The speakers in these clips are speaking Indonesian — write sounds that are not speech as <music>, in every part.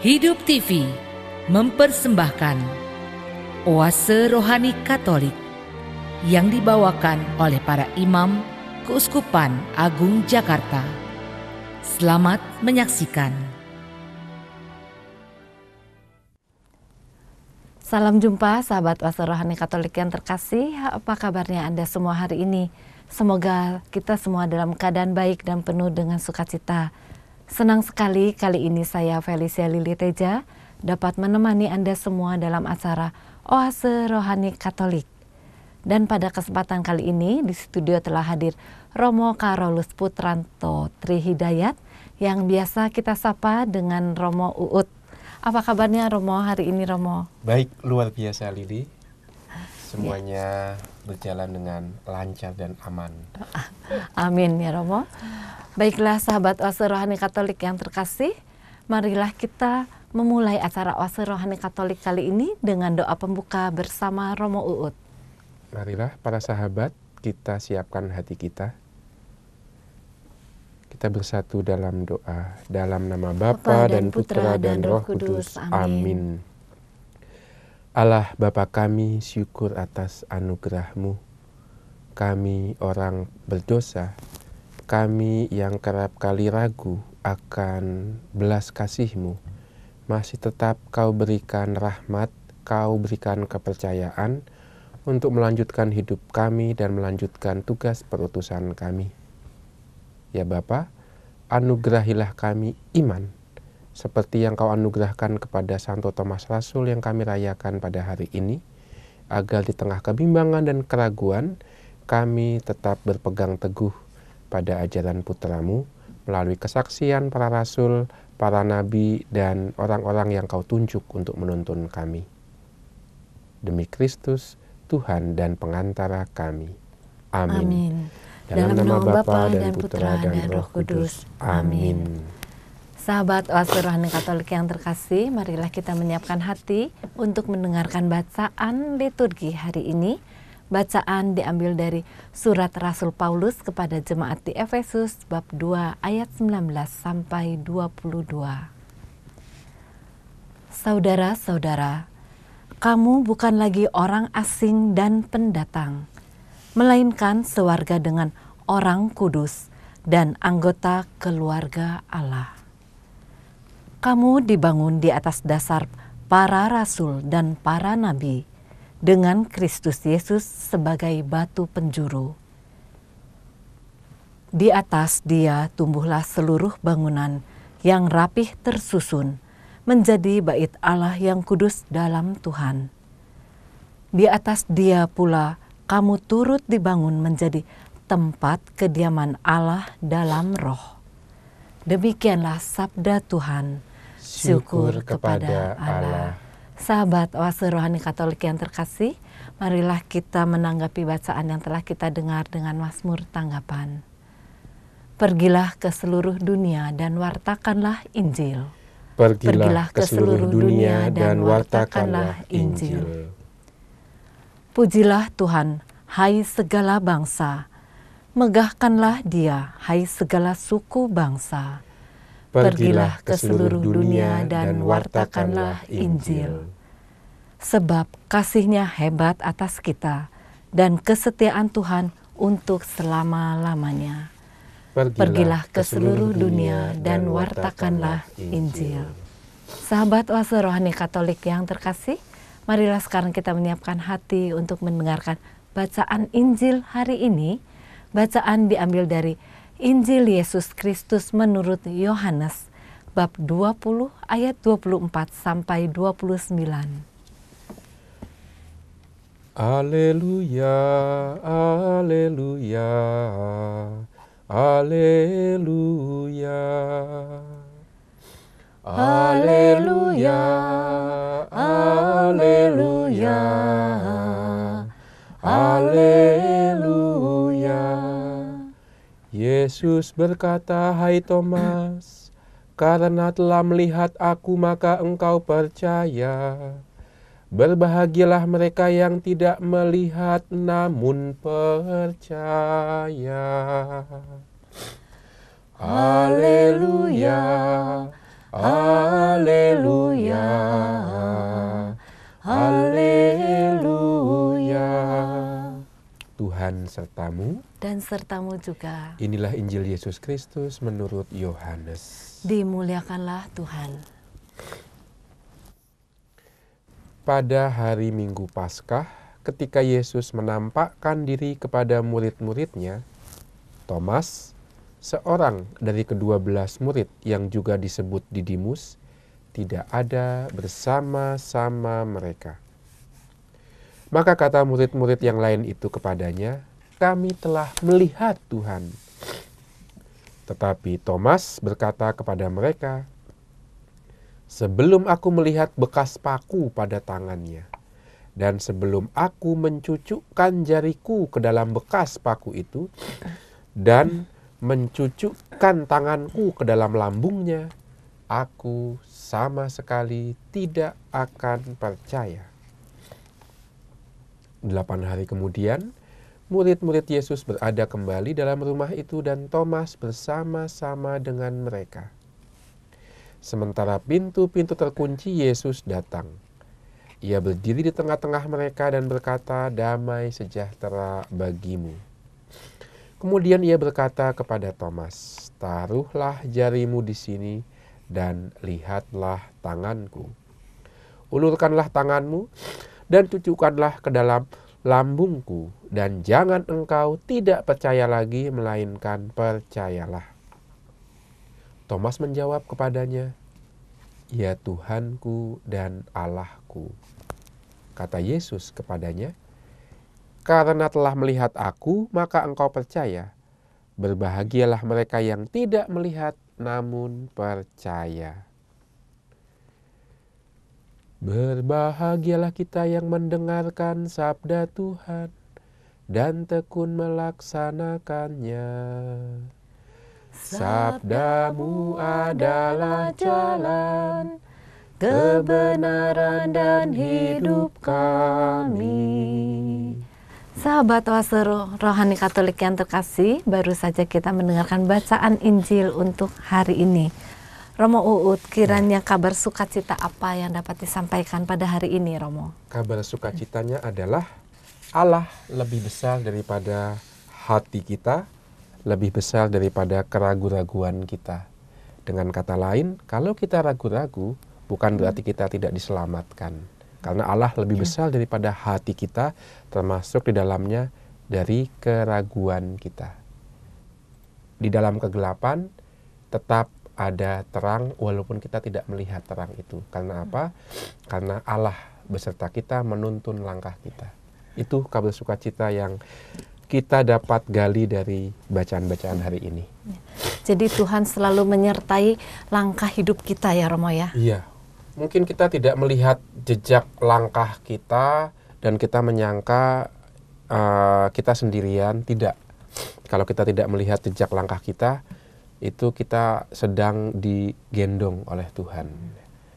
Hidup TV mempersembahkan Oase Rohani Katolik yang dibawakan oleh para imam Keuskupan Agung Jakarta. Selamat menyaksikan. Salam jumpa sahabat Oase Rohani Katolik yang terkasih. Apa kabarnya Anda semua hari ini? Semoga kita semua dalam keadaan baik dan penuh dengan sukacita Senang sekali kali ini saya Felicia Lili Teja dapat menemani Anda semua dalam acara Oase Rohani Katolik. Dan pada kesempatan kali ini di studio telah hadir Romo Karolus Putranto Trihidayat yang biasa kita sapa dengan Romo Uut. Apa kabarnya Romo hari ini Romo? Baik, luar biasa Lili. Semuanya berjalan dengan lancar dan aman. Ah, amin ya Romo. Baiklah sahabat Oase Rohani Katolik yang terkasih, marilah kita memulai acara Oase Rohani Katolik kali ini dengan doa pembuka bersama Romo Uut. Marilah para sahabat kita siapkan hati kita. Kita bersatu dalam doa dalam nama Bapa dan, dan Putra dan Roh Kudus. Kudus. Amin. Amin. Allah Bapa kami syukur atas anugerahmu. Kami orang berdosa, kami yang kerap kali ragu akan belas kasihmu, masih tetap kau berikan rahmat, kau berikan kepercayaan untuk melanjutkan hidup kami dan melanjutkan tugas perutusan kami. Ya Bapa, anugerahilah kami iman seperti yang kau anugerahkan kepada Santo Thomas Rasul yang kami rayakan pada hari ini, agar di tengah kebimbangan dan keraguan, kami tetap berpegang teguh pada ajaran putramu melalui kesaksian para rasul, para nabi, dan orang-orang yang kau tunjuk untuk menuntun kami. Demi Kristus, Tuhan dan pengantara kami. Amin. Amin. Dalam, Dalam nama Bapa dan Putra dan Roh Kudus. Amin. Sahabat Oase Rohani Katolik yang terkasih, marilah kita menyiapkan hati untuk mendengarkan bacaan liturgi hari ini. Bacaan diambil dari surat Rasul Paulus kepada jemaat di Efesus bab 2 ayat 19 sampai 22. Saudara-saudara, kamu bukan lagi orang asing dan pendatang, melainkan sewarga dengan orang kudus dan anggota keluarga Allah kamu dibangun di atas dasar para rasul dan para nabi dengan Kristus Yesus sebagai batu penjuru. Di atas dia tumbuhlah seluruh bangunan yang rapih tersusun menjadi bait Allah yang kudus dalam Tuhan. Di atas dia pula kamu turut dibangun menjadi tempat kediaman Allah dalam roh. Demikianlah sabda Tuhan syukur kepada Allah. Sahabat oase rohani katolik yang terkasih, marilah kita menanggapi bacaan yang telah kita dengar dengan Mazmur tanggapan. Pergilah ke seluruh dunia dan wartakanlah Injil. Pergilah, Pergilah ke seluruh dunia dan wartakanlah Injil. Pujilah Tuhan, hai segala bangsa. Megahkanlah dia, hai segala suku bangsa Pergilah ke seluruh dunia dan wartakanlah Injil. Sebab kasihnya hebat atas kita dan kesetiaan Tuhan untuk selama-lamanya. Pergilah, ke seluruh dunia dan wartakanlah Injil. Sahabat wasa rohani katolik yang terkasih, marilah sekarang kita menyiapkan hati untuk mendengarkan bacaan Injil hari ini. Bacaan diambil dari Injil Yesus Kristus menurut Yohanes bab 20 ayat 24 sampai 29. Haleluya, haleluya, haleluya. Haleluya, haleluya, haleluya. Yesus berkata, "Hai Thomas, karena telah melihat Aku, maka engkau percaya. Berbahagialah mereka yang tidak melihat, namun percaya." Haleluya, Haleluya, Haleluya. Tuhan sertamu dan sertamu juga. Inilah Injil Yesus Kristus menurut Yohanes. Dimuliakanlah Tuhan. Pada hari Minggu Paskah, ketika Yesus menampakkan diri kepada murid-muridnya, Thomas, seorang dari kedua belas murid yang juga disebut Didimus, tidak ada bersama-sama mereka. Maka kata murid-murid yang lain itu kepadanya, kami telah melihat Tuhan. Tetapi Thomas berkata kepada mereka, Sebelum aku melihat bekas paku pada tangannya, dan sebelum aku mencucukkan jariku ke dalam bekas paku itu, dan mencucukkan tanganku ke dalam lambungnya, aku sama sekali tidak akan percaya. Delapan hari kemudian, murid-murid Yesus berada kembali dalam rumah itu dan Thomas bersama-sama dengan mereka. Sementara pintu-pintu terkunci, Yesus datang. Ia berdiri di tengah-tengah mereka dan berkata, "Damai sejahtera bagimu." Kemudian ia berkata kepada Thomas, "Taruhlah jarimu di sini dan lihatlah tanganku. Ulurkanlah tanganmu dan cucukkanlah ke dalam lambungku dan jangan engkau tidak percaya lagi melainkan percayalah. Thomas menjawab kepadanya, "Ya Tuhanku dan Allahku." Kata Yesus kepadanya, "Karena telah melihat aku, maka engkau percaya. Berbahagialah mereka yang tidak melihat namun percaya." Berbahagialah kita yang mendengarkan sabda Tuhan dan tekun melaksanakannya. Sabdamu adalah jalan kebenaran dan hidup kami. Sahabat Wasero Rohani Katolik yang terkasih, baru saja kita mendengarkan bacaan Injil untuk hari ini. Romo Uut, kiranya kabar sukacita apa yang dapat disampaikan pada hari ini, Romo? Kabar sukacitanya adalah Allah lebih besar daripada hati kita, lebih besar daripada keraguan-raguan kita. Dengan kata lain, kalau kita ragu-ragu, bukan berarti kita tidak diselamatkan. Karena Allah lebih ya. besar daripada hati kita, termasuk di dalamnya dari keraguan kita. Di dalam kegelapan, tetap ada terang walaupun kita tidak melihat terang itu. Karena hmm. apa? Karena Allah beserta kita menuntun langkah kita. Itu kabar sukacita yang kita dapat gali dari bacaan-bacaan hari ini. Ya. Jadi Tuhan selalu menyertai langkah hidup kita ya Romo ya? Iya. Mungkin kita tidak melihat jejak langkah kita dan kita menyangka uh, kita sendirian. Tidak. Kalau kita tidak melihat jejak langkah kita, itu kita sedang digendong oleh Tuhan.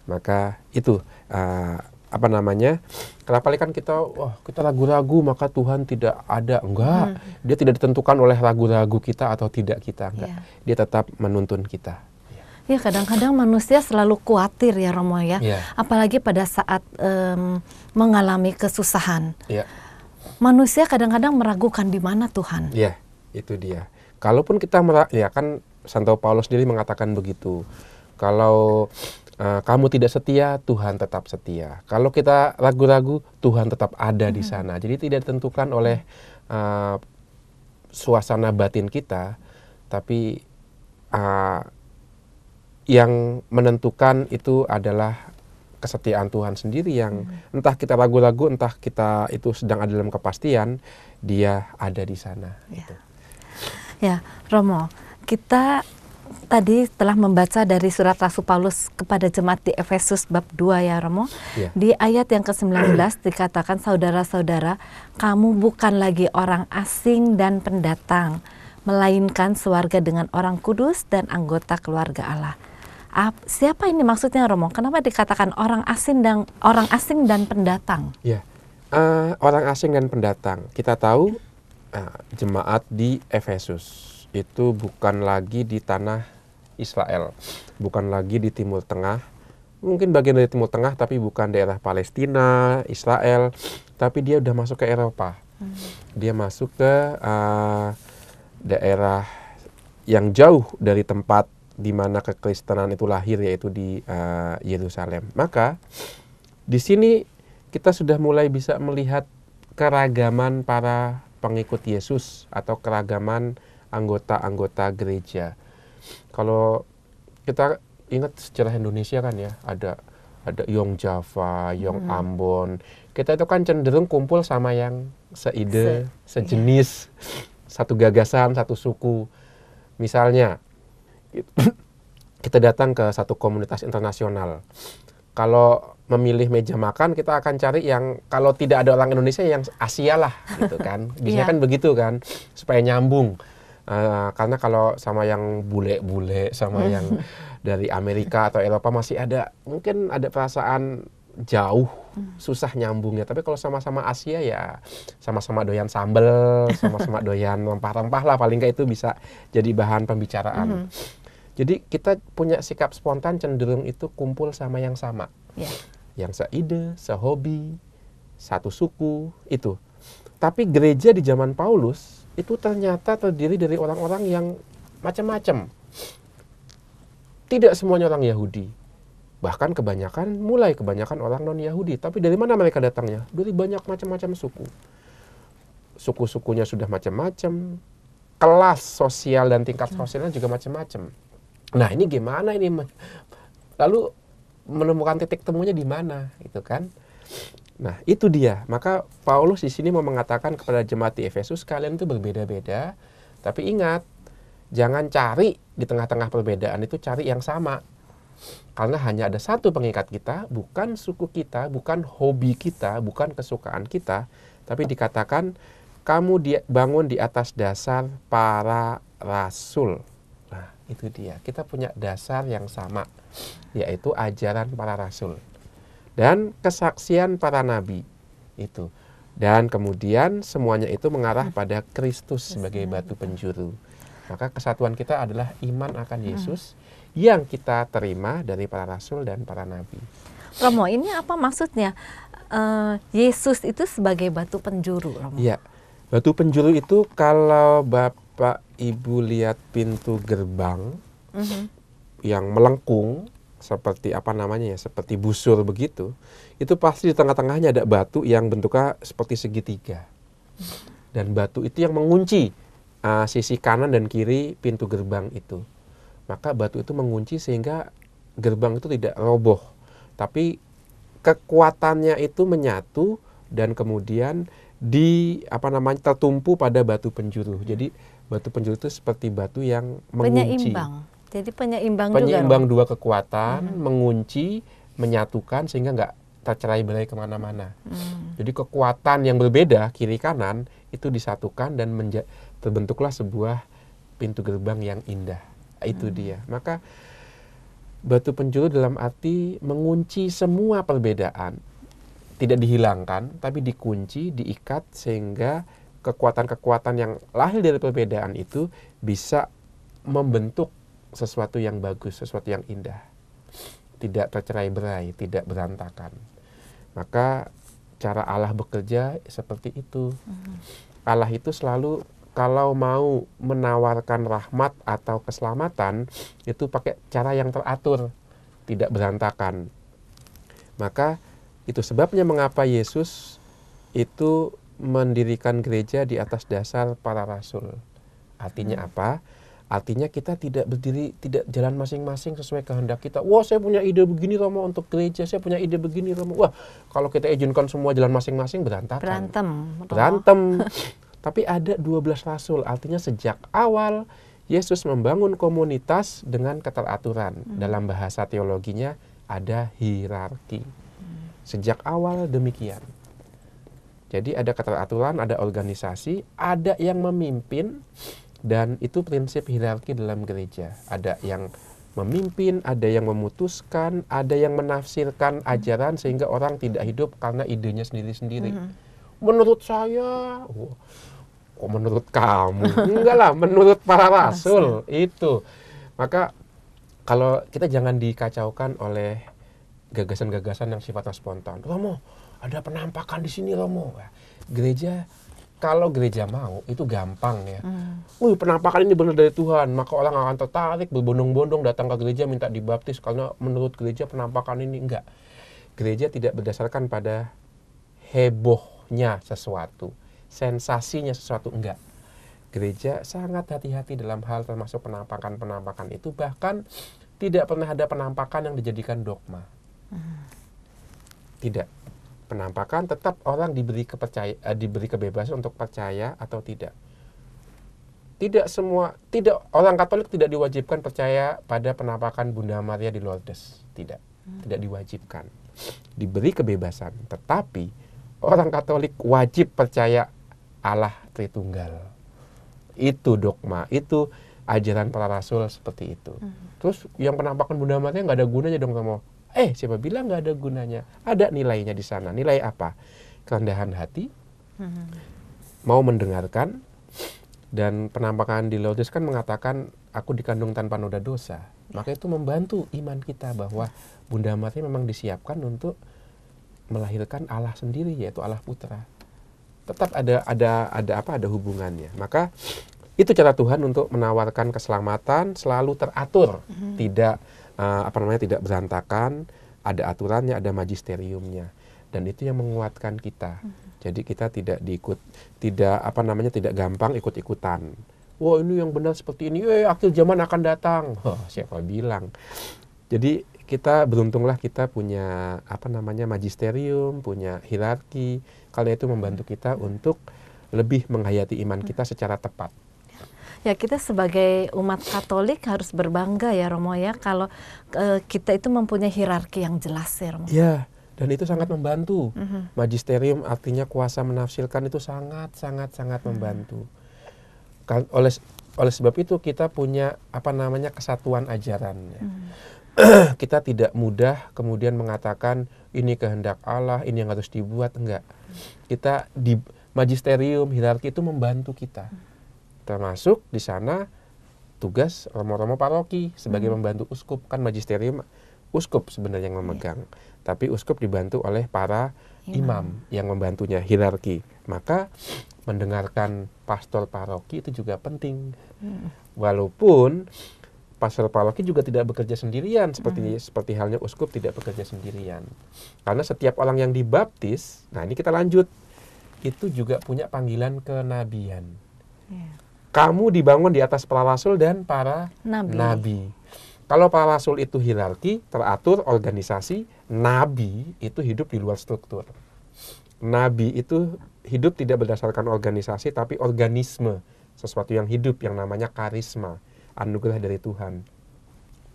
Maka itu uh, apa namanya? Kenapa kan kita wah kita ragu-ragu maka Tuhan tidak ada. Enggak, hmm. dia tidak ditentukan oleh ragu-ragu kita atau tidak kita. Enggak. Yeah. Dia tetap menuntun kita. Ya kadang-kadang manusia selalu khawatir ya Romo ya. Yeah. Apalagi pada saat um, mengalami kesusahan. Yeah. Manusia kadang-kadang meragukan di mana Tuhan. Iya, yeah, itu dia. Kalaupun kita ya kan Santo Paulus sendiri mengatakan begitu. Kalau uh, kamu tidak setia, Tuhan tetap setia. Kalau kita ragu-ragu, Tuhan tetap ada hmm. di mm-hmm. sana. Jadi tidak ditentukan oleh uh, suasana batin kita, tapi uh, yang menentukan itu adalah kesetiaan Tuhan sendiri yang hmm. entah kita ragu-ragu, entah kita itu sedang ada dalam kepastian, Dia ada di sana. Ya, gitu. ya Romo kita tadi telah membaca dari surat Rasul Paulus kepada jemaat di Efesus bab 2 ya Romo. Yeah. Di ayat yang ke-19 dikatakan saudara-saudara, kamu bukan lagi orang asing dan pendatang, melainkan sewarga dengan orang kudus dan anggota keluarga Allah. Ap, siapa ini maksudnya Romo? Kenapa dikatakan orang asing dan orang asing dan pendatang? Yeah. Iya. Uh, orang asing dan pendatang. Kita tahu uh, jemaat di Efesus itu bukan lagi di tanah Israel, bukan lagi di Timur Tengah, mungkin bagian dari Timur Tengah tapi bukan daerah Palestina, Israel, tapi dia udah masuk ke Eropa. Hmm. Dia masuk ke uh, daerah yang jauh dari tempat di mana kekristenan itu lahir yaitu di uh, Yerusalem. Maka di sini kita sudah mulai bisa melihat keragaman para pengikut Yesus atau keragaman anggota-anggota gereja. Kalau kita ingat sejarah Indonesia kan ya, ada ada Yong Java, Yong hmm. Ambon. Kita itu kan cenderung kumpul sama yang seide, Se, sejenis, iya. satu gagasan, satu suku. Misalnya kita datang ke satu komunitas internasional. Kalau memilih meja makan, kita akan cari yang kalau tidak ada orang Indonesia yang Asia lah, gitu kan. <laughs> Biasanya yeah. kan begitu kan, supaya nyambung. Eh, karena kalau sama yang bule-bule, sama hmm. yang dari Amerika atau Eropa masih ada mungkin ada perasaan jauh hmm. susah nyambungnya tapi kalau sama-sama Asia ya sama-sama doyan sambel <laughs> sama-sama doyan rempah-rempah lah paling nggak itu bisa jadi bahan pembicaraan mm -hmm. jadi kita punya sikap spontan cenderung itu kumpul sama yang sama yeah. yang seide sehobi satu suku itu tapi gereja di zaman Paulus itu ternyata terdiri dari orang-orang yang macam-macam. Tidak semuanya orang Yahudi. Bahkan kebanyakan, mulai kebanyakan orang non-Yahudi. Tapi dari mana mereka datangnya? Dari banyak macam-macam suku. Suku-sukunya sudah macam-macam. Kelas sosial dan tingkat hmm. sosialnya juga macam-macam. Nah ini gimana ini? Lalu menemukan titik temunya di mana? Gitu kan? Nah, itu dia. Maka Paulus di sini mau mengatakan kepada jemaat di Efesus, kalian itu berbeda-beda, tapi ingat, jangan cari di tengah-tengah perbedaan itu cari yang sama. Karena hanya ada satu pengikat kita, bukan suku kita, bukan hobi kita, bukan kesukaan kita, tapi dikatakan kamu di, bangun di atas dasar para rasul. Nah, itu dia. Kita punya dasar yang sama, yaitu ajaran para rasul dan kesaksian para nabi itu dan kemudian semuanya itu mengarah hmm. pada Kristus sebagai batu penjuru maka kesatuan kita adalah iman akan hmm. Yesus yang kita terima dari para rasul dan para nabi Romo ini apa maksudnya uh, Yesus itu sebagai batu penjuru Romo ya batu penjuru itu kalau bapak ibu lihat pintu gerbang -hmm. yang melengkung seperti apa namanya ya, seperti busur begitu, itu pasti di tengah-tengahnya ada batu yang bentuknya seperti segitiga. Dan batu itu yang mengunci uh, sisi kanan dan kiri pintu gerbang itu. Maka batu itu mengunci sehingga gerbang itu tidak roboh, tapi kekuatannya itu menyatu dan kemudian di apa namanya tertumpu pada batu penjuru. Jadi batu penjuru itu seperti batu yang mengunci. Penyeimbang jadi penyeimbang, penyeimbang dua kekuatan, hmm. mengunci, menyatukan sehingga nggak tercerai berai kemana-mana. Hmm. Jadi kekuatan yang berbeda kiri kanan itu disatukan dan terbentuklah sebuah pintu gerbang yang indah. Itu hmm. dia. Maka batu penjuru dalam arti mengunci semua perbedaan, tidak dihilangkan tapi dikunci, diikat sehingga kekuatan-kekuatan yang lahir dari perbedaan itu bisa membentuk sesuatu yang bagus, sesuatu yang indah. Tidak tercerai berai, tidak berantakan. Maka cara Allah bekerja seperti itu. Mm-hmm. Allah itu selalu kalau mau menawarkan rahmat atau keselamatan itu pakai cara yang teratur, tidak berantakan. Maka itu sebabnya mengapa Yesus itu mendirikan gereja di atas dasar para rasul. Artinya mm-hmm. apa? Artinya kita tidak berdiri, tidak jalan masing-masing sesuai kehendak kita. Wah, saya punya ide begini Romo untuk gereja, saya punya ide begini Romo. Wah, kalau kita izinkan semua jalan masing-masing berantakan. Berantem. Romo. Berantem. <laughs> Tapi ada 12 rasul, artinya sejak awal Yesus membangun komunitas dengan keteraturan. Hmm. Dalam bahasa teologinya ada hierarki. Hmm. Sejak awal demikian. Jadi ada keteraturan, ada organisasi, ada yang memimpin, dan itu prinsip hierarki dalam gereja. Ada yang memimpin, ada yang memutuskan, ada yang menafsirkan ajaran sehingga orang tidak hidup karena idenya sendiri-sendiri. Mm -hmm. Menurut saya, oh, kok menurut kamu? Enggak lah, menurut para rasul itu. Maka kalau kita jangan dikacaukan oleh gagasan-gagasan yang sifatnya spontan. Romo, ada penampakan di sini Romo. Gereja kalau gereja mau itu gampang ya. Hmm. Wih penampakan ini benar dari Tuhan, maka orang akan tertarik berbondong-bondong datang ke gereja minta dibaptis karena menurut gereja penampakan ini enggak. Gereja tidak berdasarkan pada hebohnya sesuatu, sensasinya sesuatu enggak. Gereja sangat hati-hati dalam hal termasuk penampakan-penampakan itu bahkan tidak pernah ada penampakan yang dijadikan dogma. Hmm. Tidak penampakan tetap orang diberi kepercaya eh, diberi kebebasan untuk percaya atau tidak tidak semua tidak orang Katolik tidak diwajibkan percaya pada penampakan Bunda Maria di Lourdes tidak hmm. tidak diwajibkan diberi kebebasan tetapi orang Katolik wajib percaya Allah Tritunggal itu dogma itu ajaran para rasul seperti itu hmm. terus yang penampakan Bunda Maria nggak ada gunanya dong sama Eh, siapa bilang nggak ada gunanya? Ada nilainya di sana. Nilai apa? Kerendahan hati, hmm. mau mendengarkan, dan penampakan di Lotus kan mengatakan aku dikandung tanpa noda dosa. Ya. Maka itu membantu iman kita bahwa Bunda Mati memang disiapkan untuk melahirkan Allah sendiri yaitu Allah Putra. Tetap ada ada ada apa ada hubungannya. Maka itu cara Tuhan untuk menawarkan keselamatan selalu teratur, -hmm. tidak uh, apa namanya tidak berantakan, ada aturannya, ada magisteriumnya dan itu yang menguatkan kita. Hmm. Jadi kita tidak diikut tidak apa namanya tidak gampang ikut-ikutan. Wah, ini yang benar seperti ini. Eh, akhir zaman akan datang. <laughs> Oh, siapa bilang? Jadi kita beruntunglah kita punya apa namanya magisterium, punya hierarki. Kalau itu membantu mm-hmm. kita untuk lebih menghayati iman kita mm-hmm. secara tepat. Ya kita sebagai umat Katolik harus berbangga ya Romo ya kalau uh, kita itu mempunyai hierarki yang jelas ya Romo. Ya dan itu sangat mm-hmm. membantu. Uh mm-hmm. -huh. Magisterium artinya kuasa menafsirkan itu sangat sangat sangat mm-hmm. membantu. Kan, oleh oleh sebab itu kita punya apa namanya kesatuan ajaran. Ya. -huh. <clears throat> kita tidak mudah kemudian mengatakan ini kehendak Allah, ini yang harus dibuat enggak. Kita di magisterium hierarki itu membantu kita termasuk di sana tugas romo-romo paroki sebagai hmm. membantu uskup kan magisterium uskup sebenarnya yang memegang yeah. tapi uskup dibantu oleh para yeah. imam yang membantunya hierarki maka mendengarkan pastor paroki itu juga penting hmm. walaupun pastor paroki juga tidak bekerja sendirian seperti hmm. seperti halnya uskup tidak bekerja sendirian karena setiap orang yang dibaptis nah ini kita lanjut itu juga punya panggilan kenabian yeah kamu dibangun di atas para rasul dan para nabi. nabi. Kalau para rasul itu hierarki, teratur, organisasi, nabi itu hidup di luar struktur. Nabi itu hidup tidak berdasarkan organisasi tapi organisme, sesuatu yang hidup yang namanya karisma, anugerah dari Tuhan.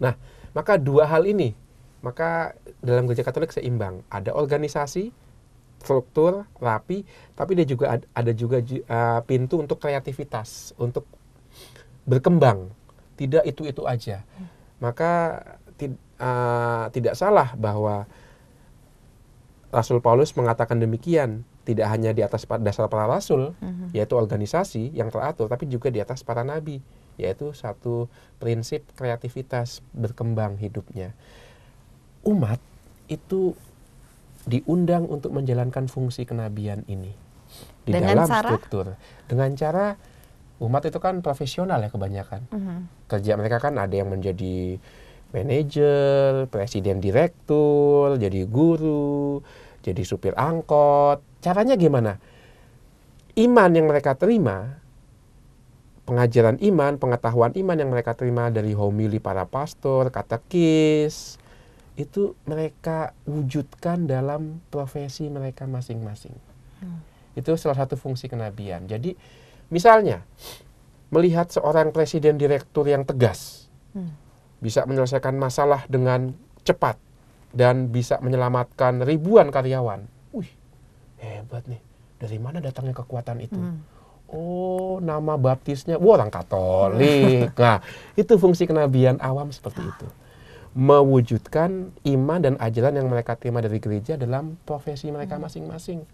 Nah, maka dua hal ini maka dalam gereja Katolik seimbang, ada organisasi, struktur rapi tapi dia juga ada, ada juga uh, pintu untuk kreativitas untuk berkembang tidak itu itu aja maka ti, uh, eh, tidak salah bahwa Rasul Paulus mengatakan demikian tidak hanya di atas dasar para rasul uh-huh. yaitu organisasi yang teratur tapi juga di atas para nabi yaitu satu prinsip kreativitas berkembang hidupnya umat itu diundang untuk menjalankan fungsi kenabian ini di dengan dalam cara? struktur dengan cara umat itu kan profesional ya kebanyakan uh mhm. -huh. kerja mereka kan ada yang menjadi manajer presiden direktur jadi guru jadi supir angkot caranya gimana iman yang mereka terima pengajaran iman, pengetahuan iman yang mereka terima dari homili para pastor, katekis, itu mereka wujudkan dalam profesi mereka masing-masing. Hmm. Itu salah satu fungsi kenabian. Jadi misalnya melihat seorang presiden direktur yang tegas hmm. bisa menyelesaikan masalah dengan cepat dan bisa menyelamatkan ribuan karyawan. Wih, hebat nih. Dari mana datangnya kekuatan itu? Hmm. Oh, nama baptisnya, wah orang Katolik. <laughs> nah, itu fungsi kenabian awam seperti nah. itu mewujudkan iman dan ajaran yang mereka terima dari gereja dalam profesi mereka hmm. masing-masing.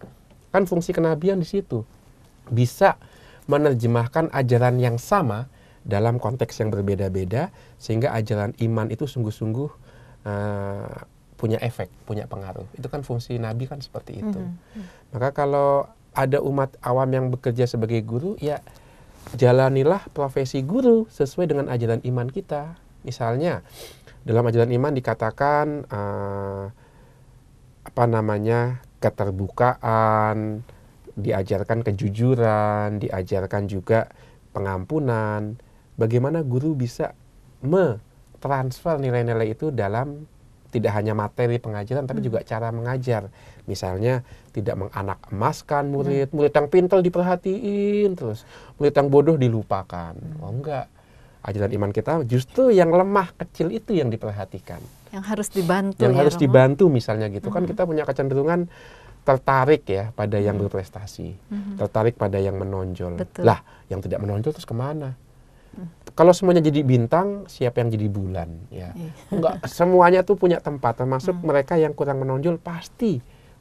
Kan fungsi kenabian di situ. Bisa menerjemahkan ajaran yang sama dalam konteks yang berbeda-beda sehingga ajaran iman itu sungguh-sungguh uh, punya efek, punya pengaruh. Itu kan fungsi nabi kan seperti itu. Hmm, hmm, Maka kalau ada umat awam yang bekerja sebagai guru, ya jalanilah profesi guru sesuai dengan ajaran iman kita. Misalnya dalam ajaran iman dikatakan uh, apa namanya keterbukaan, diajarkan kejujuran, diajarkan juga pengampunan. Bagaimana guru bisa mentransfer nilai-nilai itu dalam tidak hanya materi pengajaran tapi hmm. juga cara mengajar. Misalnya tidak menganak emaskan murid, hmm. murid yang pintar diperhatiin terus, murid yang bodoh dilupakan. Hmm. Oh enggak ajaran iman kita justru yang lemah kecil itu yang diperhatikan yang harus dibantu yang ya, harus Romo. dibantu misalnya gitu -hmm. kan kita punya kecenderungan tertarik ya pada yang berprestasi -hmm. tertarik pada yang menonjol Betul. lah yang tidak menonjol terus kemana mm. kalau semuanya jadi bintang, siapa yang jadi bulan? Ya, iya. enggak <laughs> semuanya tuh punya tempat. Termasuk mm. mereka yang kurang menonjol pasti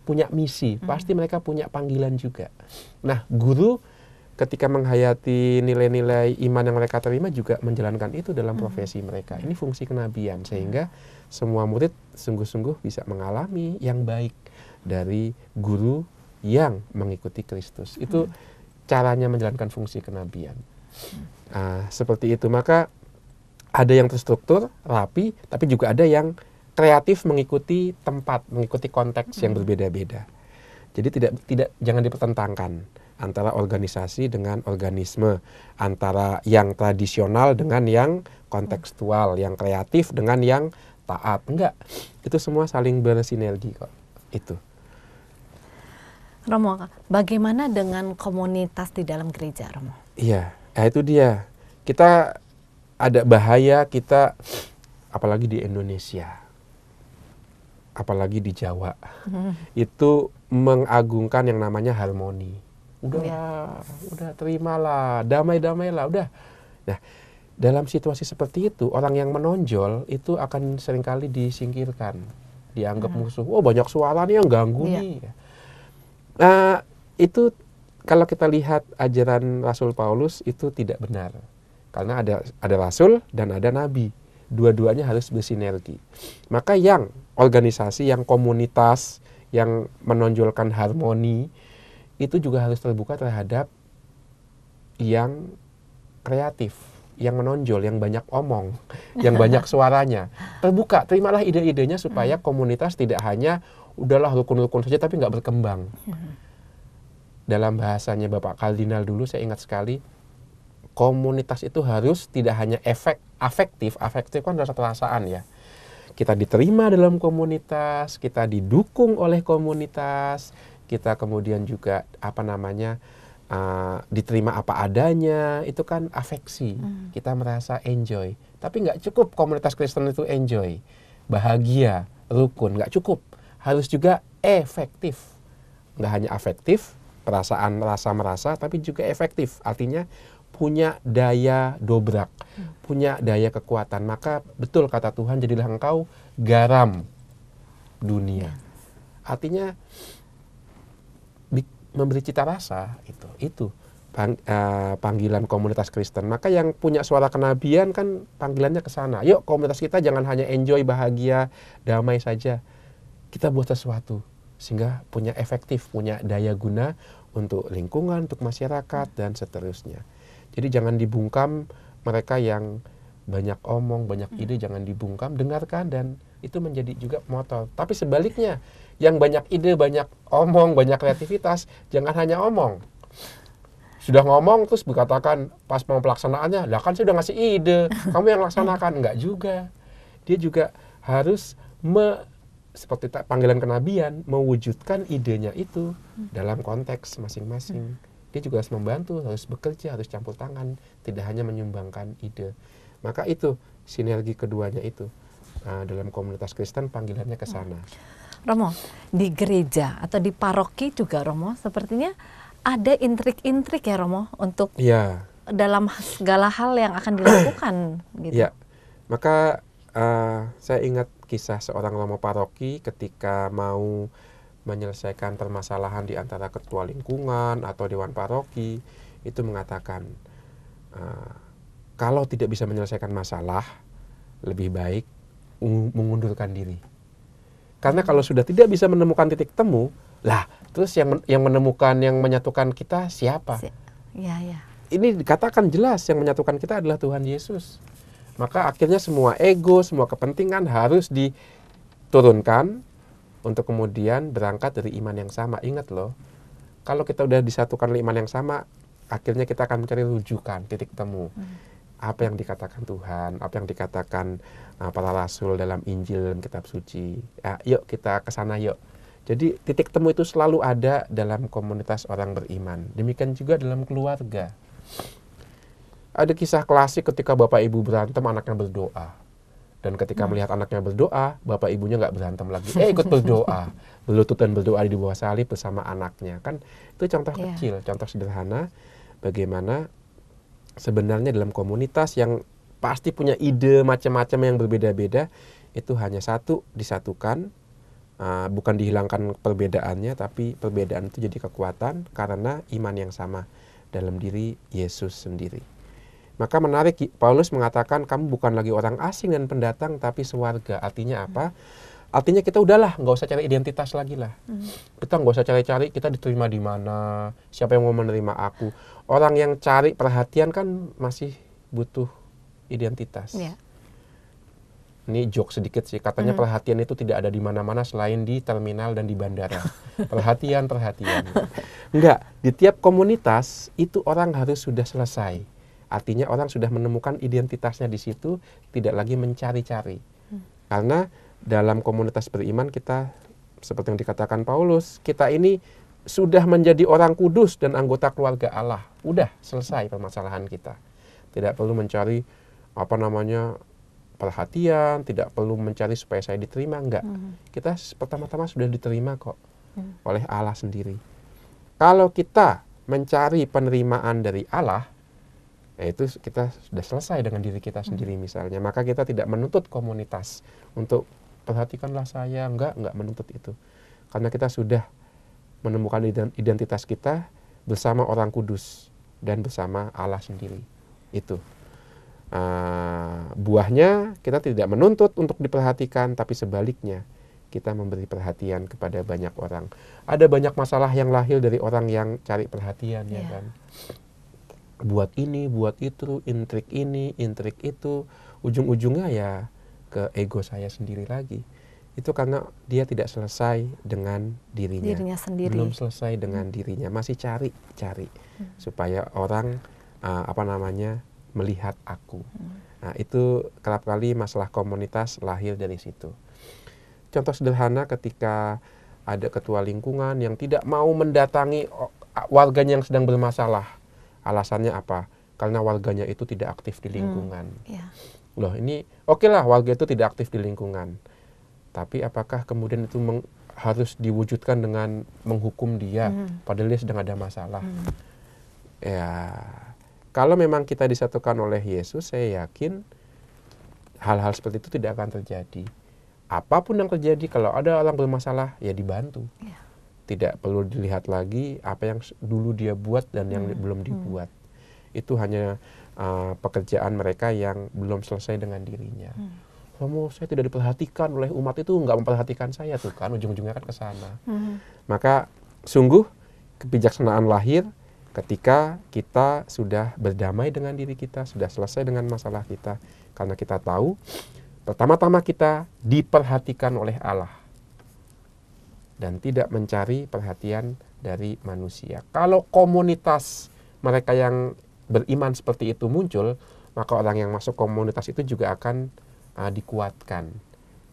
punya misi, mm. pasti mereka punya panggilan juga. Nah, guru ketika menghayati nilai-nilai iman yang mereka terima juga menjalankan itu dalam mhm. profesi hmm. mereka. Ini fungsi kenabian sehingga semua murid sungguh-sungguh bisa mengalami yang baik dari guru yang mengikuti Kristus. Mhm. Itu hmm. caranya menjalankan fungsi kenabian. Uh, seperti itu maka ada yang terstruktur rapi, tapi juga ada yang kreatif mengikuti tempat, mengikuti konteks yang berbeda-beda. Jadi tidak tidak jangan dipertentangkan antara organisasi dengan organisme, antara yang tradisional dengan yang kontekstual, yang kreatif dengan yang taat. Enggak, itu semua saling bersinergi kok. Itu. Romo, bagaimana dengan komunitas di dalam gereja, Romo? Iya, ya itu dia. Kita ada bahaya kita, apalagi di Indonesia, apalagi di Jawa, hmm. itu mengagungkan yang namanya harmoni ya. udah terimalah damai-damailah udah nah dalam situasi seperti itu orang yang menonjol itu akan seringkali disingkirkan dianggap hmm. musuh oh banyak suara nih yang ganggu ya. nih nah, itu kalau kita lihat ajaran Rasul Paulus itu tidak benar karena ada ada Rasul dan ada Nabi dua-duanya harus bersinergi maka yang organisasi yang komunitas yang menonjolkan harmoni itu juga harus terbuka terhadap yang kreatif, yang menonjol, yang banyak omong, <laughs> yang banyak suaranya. Terbuka, terimalah ide-idenya supaya hmm. komunitas tidak hanya udahlah rukun-rukun saja tapi nggak berkembang. Hmm. Dalam bahasanya Bapak Kardinal dulu saya ingat sekali, komunitas itu harus tidak hanya efek afektif, afektif kan rasa perasaan ya. Kita diterima dalam komunitas, kita didukung oleh komunitas, kita kemudian juga apa namanya uh, diterima apa adanya itu kan afeksi hmm. kita merasa enjoy tapi nggak cukup komunitas Kristen itu enjoy bahagia rukun nggak cukup harus juga efektif nggak hanya afektif perasaan rasa merasa tapi juga efektif artinya punya daya dobrak hmm. punya daya kekuatan maka betul kata Tuhan jadilah engkau garam dunia artinya memberi cita rasa itu itu pang, uh, panggilan komunitas Kristen maka yang punya suara kenabian kan panggilannya ke sana yuk komunitas kita jangan hanya enjoy bahagia damai saja kita buat sesuatu sehingga punya efektif punya daya guna untuk lingkungan untuk masyarakat dan seterusnya jadi jangan dibungkam mereka yang banyak omong, banyak ide, hmm. jangan dibungkam, dengarkan dan itu menjadi juga motor. Tapi sebaliknya, yang banyak ide, banyak omong, banyak kreativitas, jangan hanya omong. Sudah ngomong terus berkatakan pas mau pelaksanaannya, lah kan sudah ngasih ide, kamu yang laksanakan. Enggak juga. Dia juga harus me, seperti panggilan kenabian, mewujudkan idenya itu dalam konteks masing-masing. Dia juga harus membantu, harus bekerja, harus campur tangan, tidak hanya menyumbangkan ide. Maka itu sinergi keduanya itu. Nah, dalam komunitas Kristen panggilannya ke sana. Romo, di gereja atau di paroki juga Romo, sepertinya ada intrik-intrik ya Romo untuk ya. dalam segala hal yang akan dilakukan. <clears throat> gitu. Ya, maka uh, saya ingat kisah seorang romo paroki ketika mau menyelesaikan permasalahan di antara ketua lingkungan atau dewan paroki itu mengatakan uh, kalau tidak bisa menyelesaikan masalah lebih baik mengundurkan diri. Karena kalau sudah tidak bisa menemukan titik temu, lah terus yang yang menemukan yang menyatukan kita siapa? Si ya, ya. Ini dikatakan jelas yang menyatukan kita adalah Tuhan Yesus. Maka akhirnya semua ego, semua kepentingan harus diturunkan untuk kemudian berangkat dari iman yang sama. Ingat loh, kalau kita sudah disatukan oleh iman yang sama, akhirnya kita akan mencari rujukan, titik temu. Hmm apa yang dikatakan Tuhan, apa yang dikatakan uh, para rasul dalam Injil dan kitab suci. Ya, yuk kita ke sana yuk. Jadi titik temu itu selalu ada dalam komunitas orang beriman. Demikian juga dalam keluarga. Ada kisah klasik ketika bapak ibu berantem anaknya berdoa. Dan ketika hmm. melihat anaknya berdoa, bapak ibunya nggak berantem lagi. Eh ikut berdoa. Berlutut <laughs> dan berdoa di bawah salib bersama anaknya. Kan itu contoh yeah. kecil, contoh sederhana bagaimana sebenarnya dalam komunitas yang pasti punya ide macam-macam yang berbeda-beda itu hanya satu disatukan ah, bukan dihilangkan perbedaannya tapi perbedaan itu jadi kekuatan karena iman yang sama dalam diri Yesus sendiri. Maka menarik Paulus mengatakan kamu bukan lagi orang asing dan pendatang tapi sewarga. Artinya apa? Hmm artinya kita udahlah nggak usah cari identitas lagi lah hmm. kita nggak usah cari-cari kita diterima di mana siapa yang mau menerima aku orang yang cari perhatian kan masih butuh identitas yeah. ini joke sedikit sih katanya hmm. perhatian itu tidak ada di mana-mana selain di terminal dan di bandara <laughs> perhatian perhatian nggak di tiap komunitas itu orang harus sudah selesai artinya orang sudah menemukan identitasnya di situ tidak lagi mencari-cari hmm. karena dalam komunitas beriman kita seperti yang dikatakan Paulus, kita ini sudah menjadi orang kudus dan anggota keluarga Allah. Udah selesai permasalahan kita. Tidak perlu mencari apa namanya perhatian, tidak perlu mencari supaya saya diterima enggak. Hmm. Kita pertama-tama sudah diterima kok hmm. oleh Allah sendiri. Kalau kita mencari penerimaan dari Allah, ya itu kita sudah selesai dengan diri kita sendiri hmm. misalnya. Maka kita tidak menuntut komunitas untuk perhatikanlah saya enggak enggak menuntut itu karena kita sudah menemukan identitas kita bersama orang kudus dan bersama Allah sendiri itu uh, buahnya kita tidak menuntut untuk diperhatikan tapi sebaliknya kita memberi perhatian kepada banyak orang ada banyak masalah yang lahir dari orang yang cari perhatian yeah. ya iya. kan buat ini buat itu intrik ini intrik itu ujung-ujungnya ya ke ego saya sendiri lagi itu karena dia tidak selesai dengan dirinya, dirinya sendiri. belum selesai dengan dirinya, masih cari cari hmm. supaya orang uh, apa namanya melihat aku. Hmm. Nah itu kerap kali masalah komunitas lahir dari situ. Contoh sederhana ketika ada ketua lingkungan yang tidak mau mendatangi oh, warganya yang sedang bermasalah, alasannya apa? Karena warganya itu tidak aktif di hmm. lingkungan. Hmm. Iya. Yeah loh ini oke okay lah warga itu tidak aktif di lingkungan tapi apakah kemudian itu meng, harus diwujudkan dengan menghukum dia hmm. padahal dia sedang ada masalah hmm. ya kalau memang kita disatukan oleh Yesus saya yakin hal-hal seperti itu tidak akan terjadi apapun yang terjadi kalau ada orang bermasalah ya dibantu yeah. tidak perlu dilihat lagi apa yang dulu dia buat dan yang hmm. belum hmm. dibuat hmm. itu hanya uh, pekerjaan mereka yang belum selesai dengan dirinya. Hmm kamu saya tidak diperhatikan oleh umat itu nggak memperhatikan saya tuh kan ujung-ujungnya kan ke sana hmm. maka sungguh kebijaksanaan lahir ketika kita sudah berdamai dengan diri kita sudah selesai dengan masalah kita karena kita tahu pertama-tama kita diperhatikan oleh Allah dan tidak mencari perhatian dari manusia kalau komunitas mereka yang beriman seperti itu muncul, maka orang yang masuk komunitas itu juga akan uh, dikuatkan.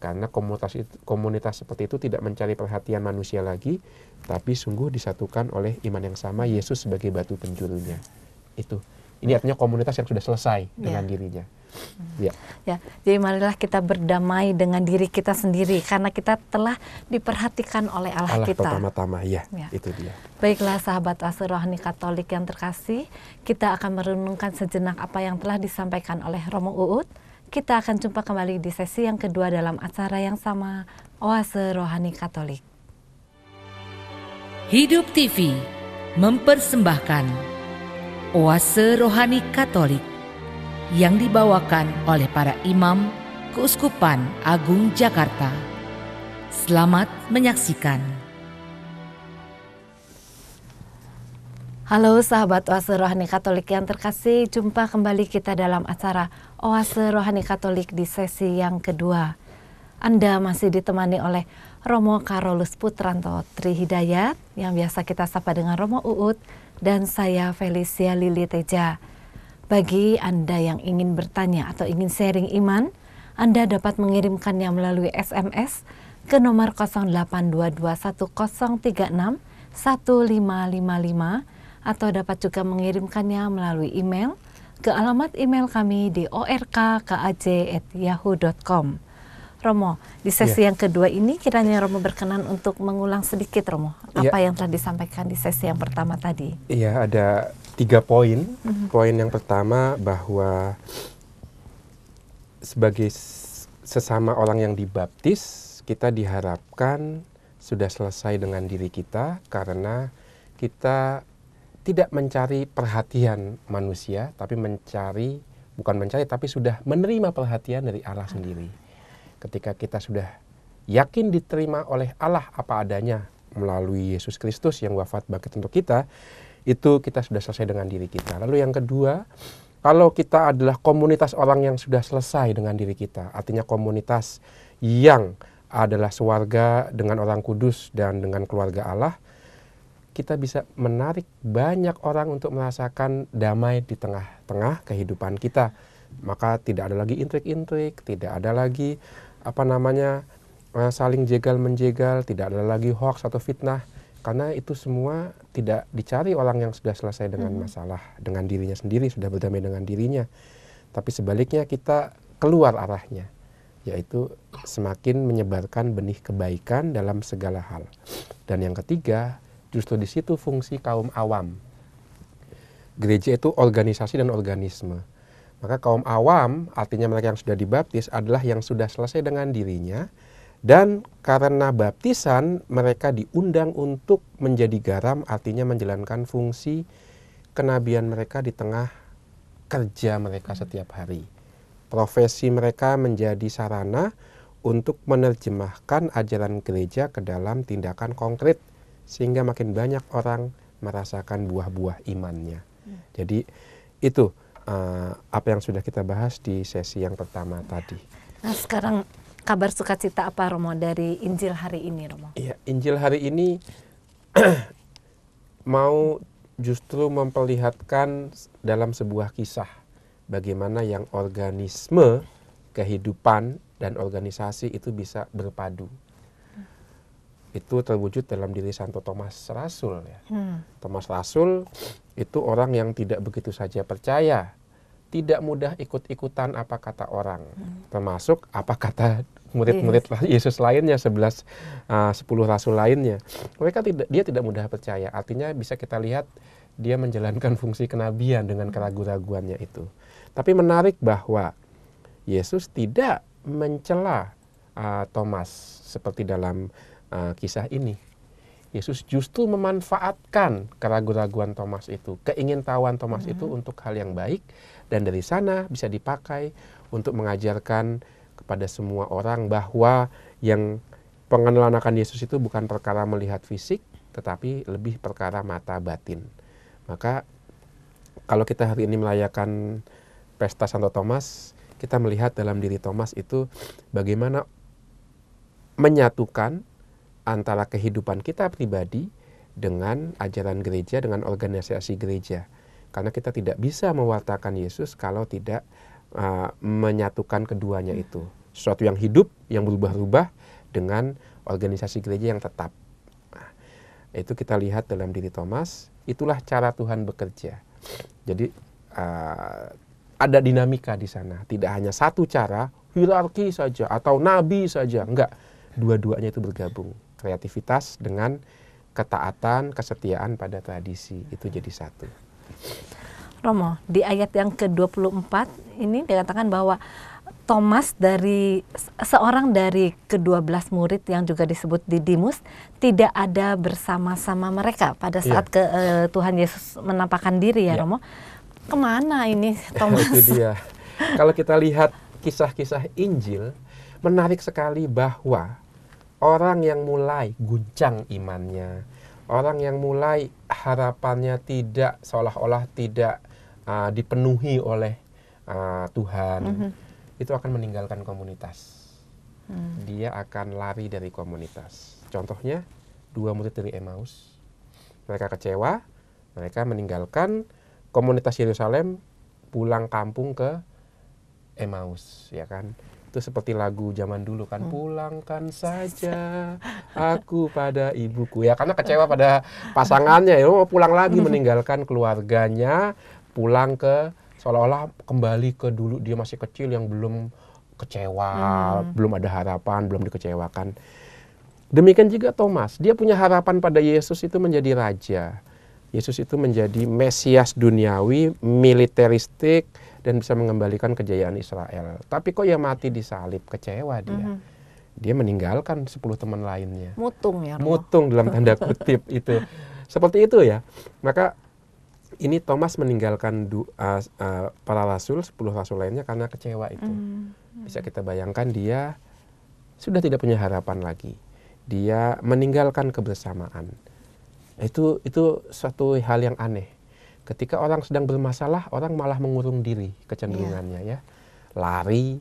Karena komunitas, itu, komunitas seperti itu tidak mencari perhatian manusia lagi, tapi sungguh disatukan oleh iman yang sama, Yesus sebagai batu penjurunya. Itu. Ini artinya komunitas yang sudah selesai yeah. dengan dirinya. Ya. ya, jadi marilah kita berdamai dengan diri kita sendiri karena kita telah diperhatikan oleh Allah, Allah kita. pertama-tama, ya, ya, itu dia. Baiklah sahabat asrohani Katolik yang terkasih, kita akan merenungkan sejenak apa yang telah disampaikan oleh Romo Uut. Kita akan jumpa kembali di sesi yang kedua dalam acara yang sama, Oase Rohani Katolik. Hidup TV mempersembahkan Oase Rohani Katolik yang dibawakan oleh para imam Keuskupan Agung Jakarta. Selamat menyaksikan. Halo sahabat Oase Rohani Katolik yang terkasih, jumpa kembali kita dalam acara Oase Rohani Katolik di sesi yang kedua. Anda masih ditemani oleh Romo Karolus Putranto Trihidayat yang biasa kita sapa dengan Romo Uut dan saya Felicia Lili Teja. Bagi Anda yang ingin bertanya atau ingin sharing iman, Anda dapat mengirimkannya melalui SMS ke nomor 082210361555 atau dapat juga mengirimkannya melalui email ke alamat email kami di orkkaj@yahoo.com. Romo, di sesi yeah. yang kedua ini kiranya Romo berkenan untuk mengulang sedikit Romo ya. apa yeah. yang telah disampaikan di sesi yang pertama tadi. Iya, yeah, ada tiga poin. Mm-hmm. Poin yang pertama bahwa sebagai sesama orang yang dibaptis, kita diharapkan sudah selesai dengan diri kita karena kita tidak mencari perhatian manusia, tapi mencari bukan mencari tapi sudah menerima perhatian dari Allah ah. sendiri. Ketika kita sudah yakin diterima oleh Allah apa adanya melalui Yesus Kristus yang wafat bangkit untuk kita, itu kita sudah selesai dengan diri kita. Lalu yang kedua, kalau kita adalah komunitas orang yang sudah selesai dengan diri kita, artinya komunitas yang adalah sewarga dengan orang kudus dan dengan keluarga Allah, kita bisa menarik banyak orang untuk merasakan damai di tengah-tengah kehidupan kita. Maka tidak ada lagi intrik-intrik, tidak ada lagi apa namanya eh, saling jegal menjegal, tidak ada lagi hoax atau fitnah karena itu semua tidak dicari orang yang sudah selesai dengan hmm. masalah dengan dirinya sendiri sudah berdamai dengan dirinya tapi sebaliknya kita keluar arahnya yaitu semakin menyebarkan benih kebaikan dalam segala hal dan yang ketiga justru di situ fungsi kaum awam gereja itu organisasi dan organisme maka kaum awam artinya mereka yang sudah dibaptis adalah yang sudah selesai dengan dirinya dan karena baptisan mereka diundang untuk menjadi garam artinya menjalankan fungsi kenabian mereka di tengah kerja mereka setiap hari. Profesi mereka menjadi sarana untuk menerjemahkan ajaran gereja ke dalam tindakan konkret sehingga makin banyak orang merasakan buah-buah imannya. Hmm. Jadi itu uh, apa yang sudah kita bahas di sesi yang pertama tadi. Nah sekarang kabar sukacita apa Romo dari Injil hari ini Romo? Iya, Injil hari ini <clears throat> mau justru memperlihatkan dalam sebuah kisah bagaimana yang organisme kehidupan dan organisasi itu bisa berpadu. Itu terwujud dalam diri Santo Thomas Rasul ya. Hmm. Thomas Rasul itu orang yang tidak begitu saja percaya tidak mudah ikut-ikutan apa kata orang, hmm. termasuk apa kata murid-murid <laughs> Yesus lainnya, 11 uh, 10 rasul lainnya. Mereka tidak dia tidak mudah percaya. Artinya bisa kita lihat dia menjalankan fungsi kenabian dengan hmm. keraguan-raguannya itu. Tapi menarik bahwa Yesus tidak mencela uh, Thomas seperti dalam uh, kisah ini. Yesus justru memanfaatkan keraguan-raguan Thomas itu, keingintahuan Thomas -hmm. itu untuk hal yang baik dan dari sana bisa dipakai untuk mengajarkan kepada semua orang bahwa yang pengenalan akan Yesus itu bukan perkara melihat fisik tetapi lebih perkara mata batin. Maka kalau kita hari ini merayakan pesta Santo Thomas, kita melihat dalam diri Thomas itu bagaimana menyatukan antara kehidupan kita pribadi dengan ajaran gereja, dengan organisasi gereja. Karena kita tidak bisa mewartakan Yesus kalau tidak uh, menyatukan keduanya hmm. itu. Sesuatu yang hidup, yang berubah-ubah dengan organisasi gereja yang tetap. Nah, itu kita lihat dalam diri Thomas, itulah cara Tuhan bekerja. Jadi uh, ada dinamika di sana, tidak hanya satu cara, hierarki saja atau nabi saja, enggak. Dua-duanya itu bergabung, kreativitas dengan ketaatan, kesetiaan pada tradisi itu jadi satu. Romo, di ayat yang ke-24 ini dikatakan bahwa Thomas dari seorang dari kedua belas murid yang juga disebut Didimus tidak ada bersama-sama mereka pada iya. saat yeah. ke, uh, Tuhan Yesus menampakkan diri ya yeah. Romo. Kemana ini <laughs> Thomas? Itu dia. Kalau kita lihat kisah-kisah Injil, menarik sekali bahwa orang yang mulai guncang imannya, orang yang mulai harapannya tidak seolah-olah tidak uh, dipenuhi oleh uh, Tuhan mm -hmm. itu akan meninggalkan komunitas mm. dia akan lari dari komunitas contohnya dua murid dari Emmaus mereka kecewa mereka meninggalkan komunitas Yerusalem pulang kampung ke Emmaus ya kan itu seperti lagu zaman dulu kan hmm. pulangkan saja aku pada ibuku ya karena kecewa pada pasangannya ya mau pulang lagi hmm. meninggalkan keluarganya pulang ke seolah-olah kembali ke dulu dia masih kecil yang belum kecewa hmm. belum ada harapan belum dikecewakan demikian juga Thomas dia punya harapan pada Yesus itu menjadi raja Yesus itu menjadi Mesias duniawi militeristik dan bisa mengembalikan kejayaan Israel. Tapi kok ia mati di salib? kecewa dia. Mm -hmm dia meninggalkan 10 teman lainnya. Mutung ya. Roh. Mutung dalam tanda kutip <laughs> itu. Seperti itu ya. Maka ini Thomas meninggalkan du, uh, uh, para rasul 10 rasul lainnya karena kecewa itu. Mm. Bisa kita bayangkan dia sudah tidak punya harapan lagi. Dia meninggalkan kebersamaan. Itu itu suatu hal yang aneh. Ketika orang sedang bermasalah, orang malah mengurung diri kecenderungannya yeah. ya. Lari,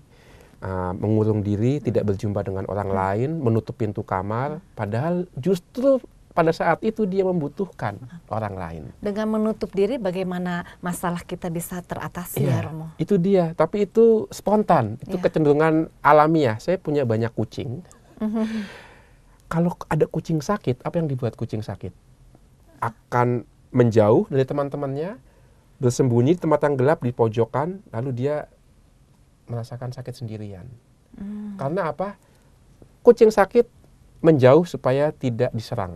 uh, mengurung diri, tidak berjumpa dengan orang lain, menutup pintu kamar, padahal justru pada saat itu dia membutuhkan orang lain. Dengan menutup diri bagaimana masalah kita bisa teratasi yeah. ya Romo? Itu dia, tapi itu spontan, itu yeah. kecenderungan ya Saya punya banyak kucing. Mhm. Kalau ada kucing sakit, apa yang dibuat kucing sakit? Akan menjauh dari teman-temannya, bersembunyi di tempat yang gelap di pojokan, lalu dia merasakan sakit sendirian. Hmm. Karena apa? Kucing sakit menjauh supaya tidak diserang.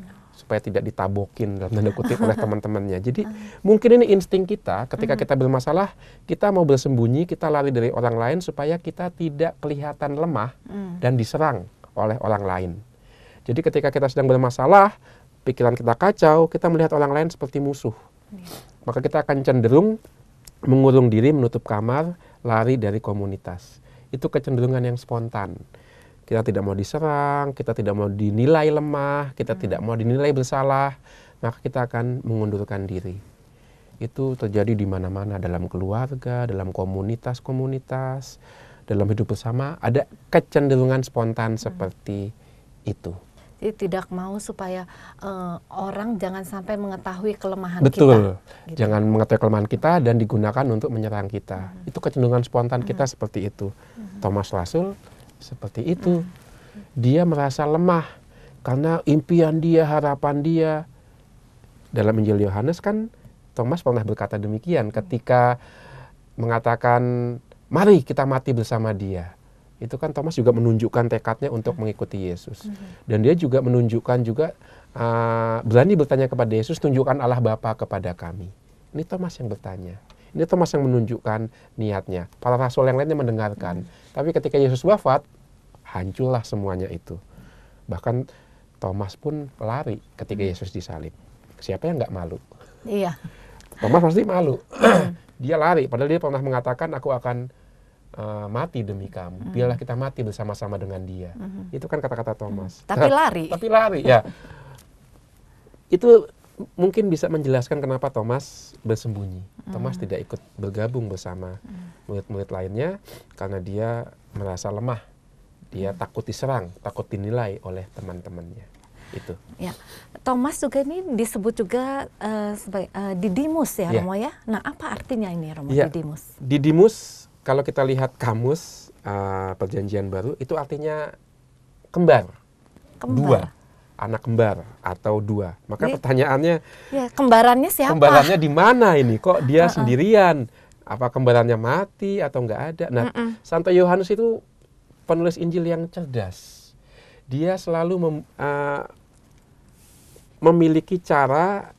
Hmm. Supaya tidak ditabokin dalam tanda kutip <laughs> oleh teman-temannya. Jadi hmm. mungkin ini insting kita ketika hmm. kita bermasalah, kita mau bersembunyi, kita lari dari orang lain supaya kita tidak kelihatan lemah dan diserang oleh orang lain. Jadi ketika kita sedang bermasalah, pikiran kita kacau, kita melihat orang lain seperti musuh. Iya. Maka kita akan cenderung mengurung diri, menutup kamar, lari dari komunitas. Itu kecenderungan yang spontan. Kita tidak mau diserang, kita tidak mau dinilai lemah, kita hmm. tidak mau dinilai bersalah, maka kita akan mengundurkan diri. Itu terjadi di mana-mana dalam keluarga, dalam komunitas-komunitas, dalam hidup bersama ada kecenderungan spontan hmm. seperti itu. Jadi tidak mau supaya uh, orang jangan sampai mengetahui kelemahan Betul. kita. Betul. Gitu. Jangan mengetahui kelemahan kita dan digunakan untuk menyerang kita. Hmm. Itu kecenderungan spontan hmm. kita seperti itu. Hmm. Thomas Rasul seperti itu. Hmm. Dia merasa lemah karena impian dia, harapan dia dalam Injil Yohanes kan Thomas pernah berkata demikian ketika mengatakan mari kita mati bersama dia itu kan Thomas juga menunjukkan tekadnya untuk hmm. mengikuti Yesus hmm. dan dia juga menunjukkan juga uh, berani bertanya kepada Yesus tunjukkan Allah Bapa kepada kami ini Thomas yang bertanya ini Thomas yang menunjukkan niatnya para rasul yang lainnya mendengarkan hmm. tapi ketika Yesus wafat hancurlah semuanya itu bahkan Thomas pun lari ketika Yesus disalib siapa yang nggak malu iya Thomas pasti malu dia lari padahal dia pernah mengatakan aku akan uh, mati demi kamu. Mm-hmm. Biarlah kita mati bersama-sama dengan Dia. hmm Itu kan kata-kata Thomas. hmm Tapi lari. Tapi lari ya. Itu mungkin bisa menjelaskan kenapa Thomas bersembunyi. hmm Thomas tidak ikut bergabung bersama mm-hmm. murid-murid lainnya karena dia merasa lemah. Dia hmm takut diserang, takut dinilai oleh teman-temannya. Itu. Ya. Thomas juga ini disebut juga uh, sebagai uh, eh, Didimus ya, yeah. Romo ya. Nah, apa artinya ini Romo yeah. Didimus? Didimus kalau kita lihat kamus uh, perjanjian baru itu artinya kembar. kembar. Dua. Anak kembar atau dua. Maka Jadi, pertanyaannya ya, kembarannya siapa? Kembarannya di mana ini? Kok dia uh -uh. sendirian? Apa kembarannya mati atau nggak ada? Nah, uh -uh. Santo Yohanes itu penulis Injil yang cerdas. Dia selalu mem, uh, memiliki cara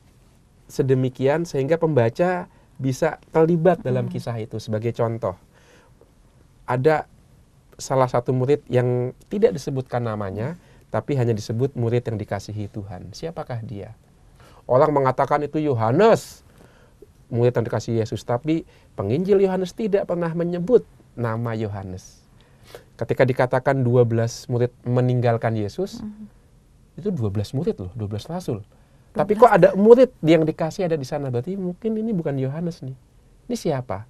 sedemikian sehingga pembaca bisa terlibat dalam uh-uh. kisah itu sebagai contoh ada salah satu murid yang tidak disebutkan namanya, tapi hanya disebut murid yang dikasihi Tuhan. Siapakah dia? Orang mengatakan itu Yohanes, murid yang dikasihi Yesus, tapi penginjil Yohanes tidak pernah menyebut nama Yohanes. Ketika dikatakan 12 murid meninggalkan Yesus, mm-hmm. itu 12 murid loh, 12 rasul. 12. Tapi kok ada murid yang dikasih ada di sana? Berarti mungkin ini bukan Yohanes nih. Ini siapa?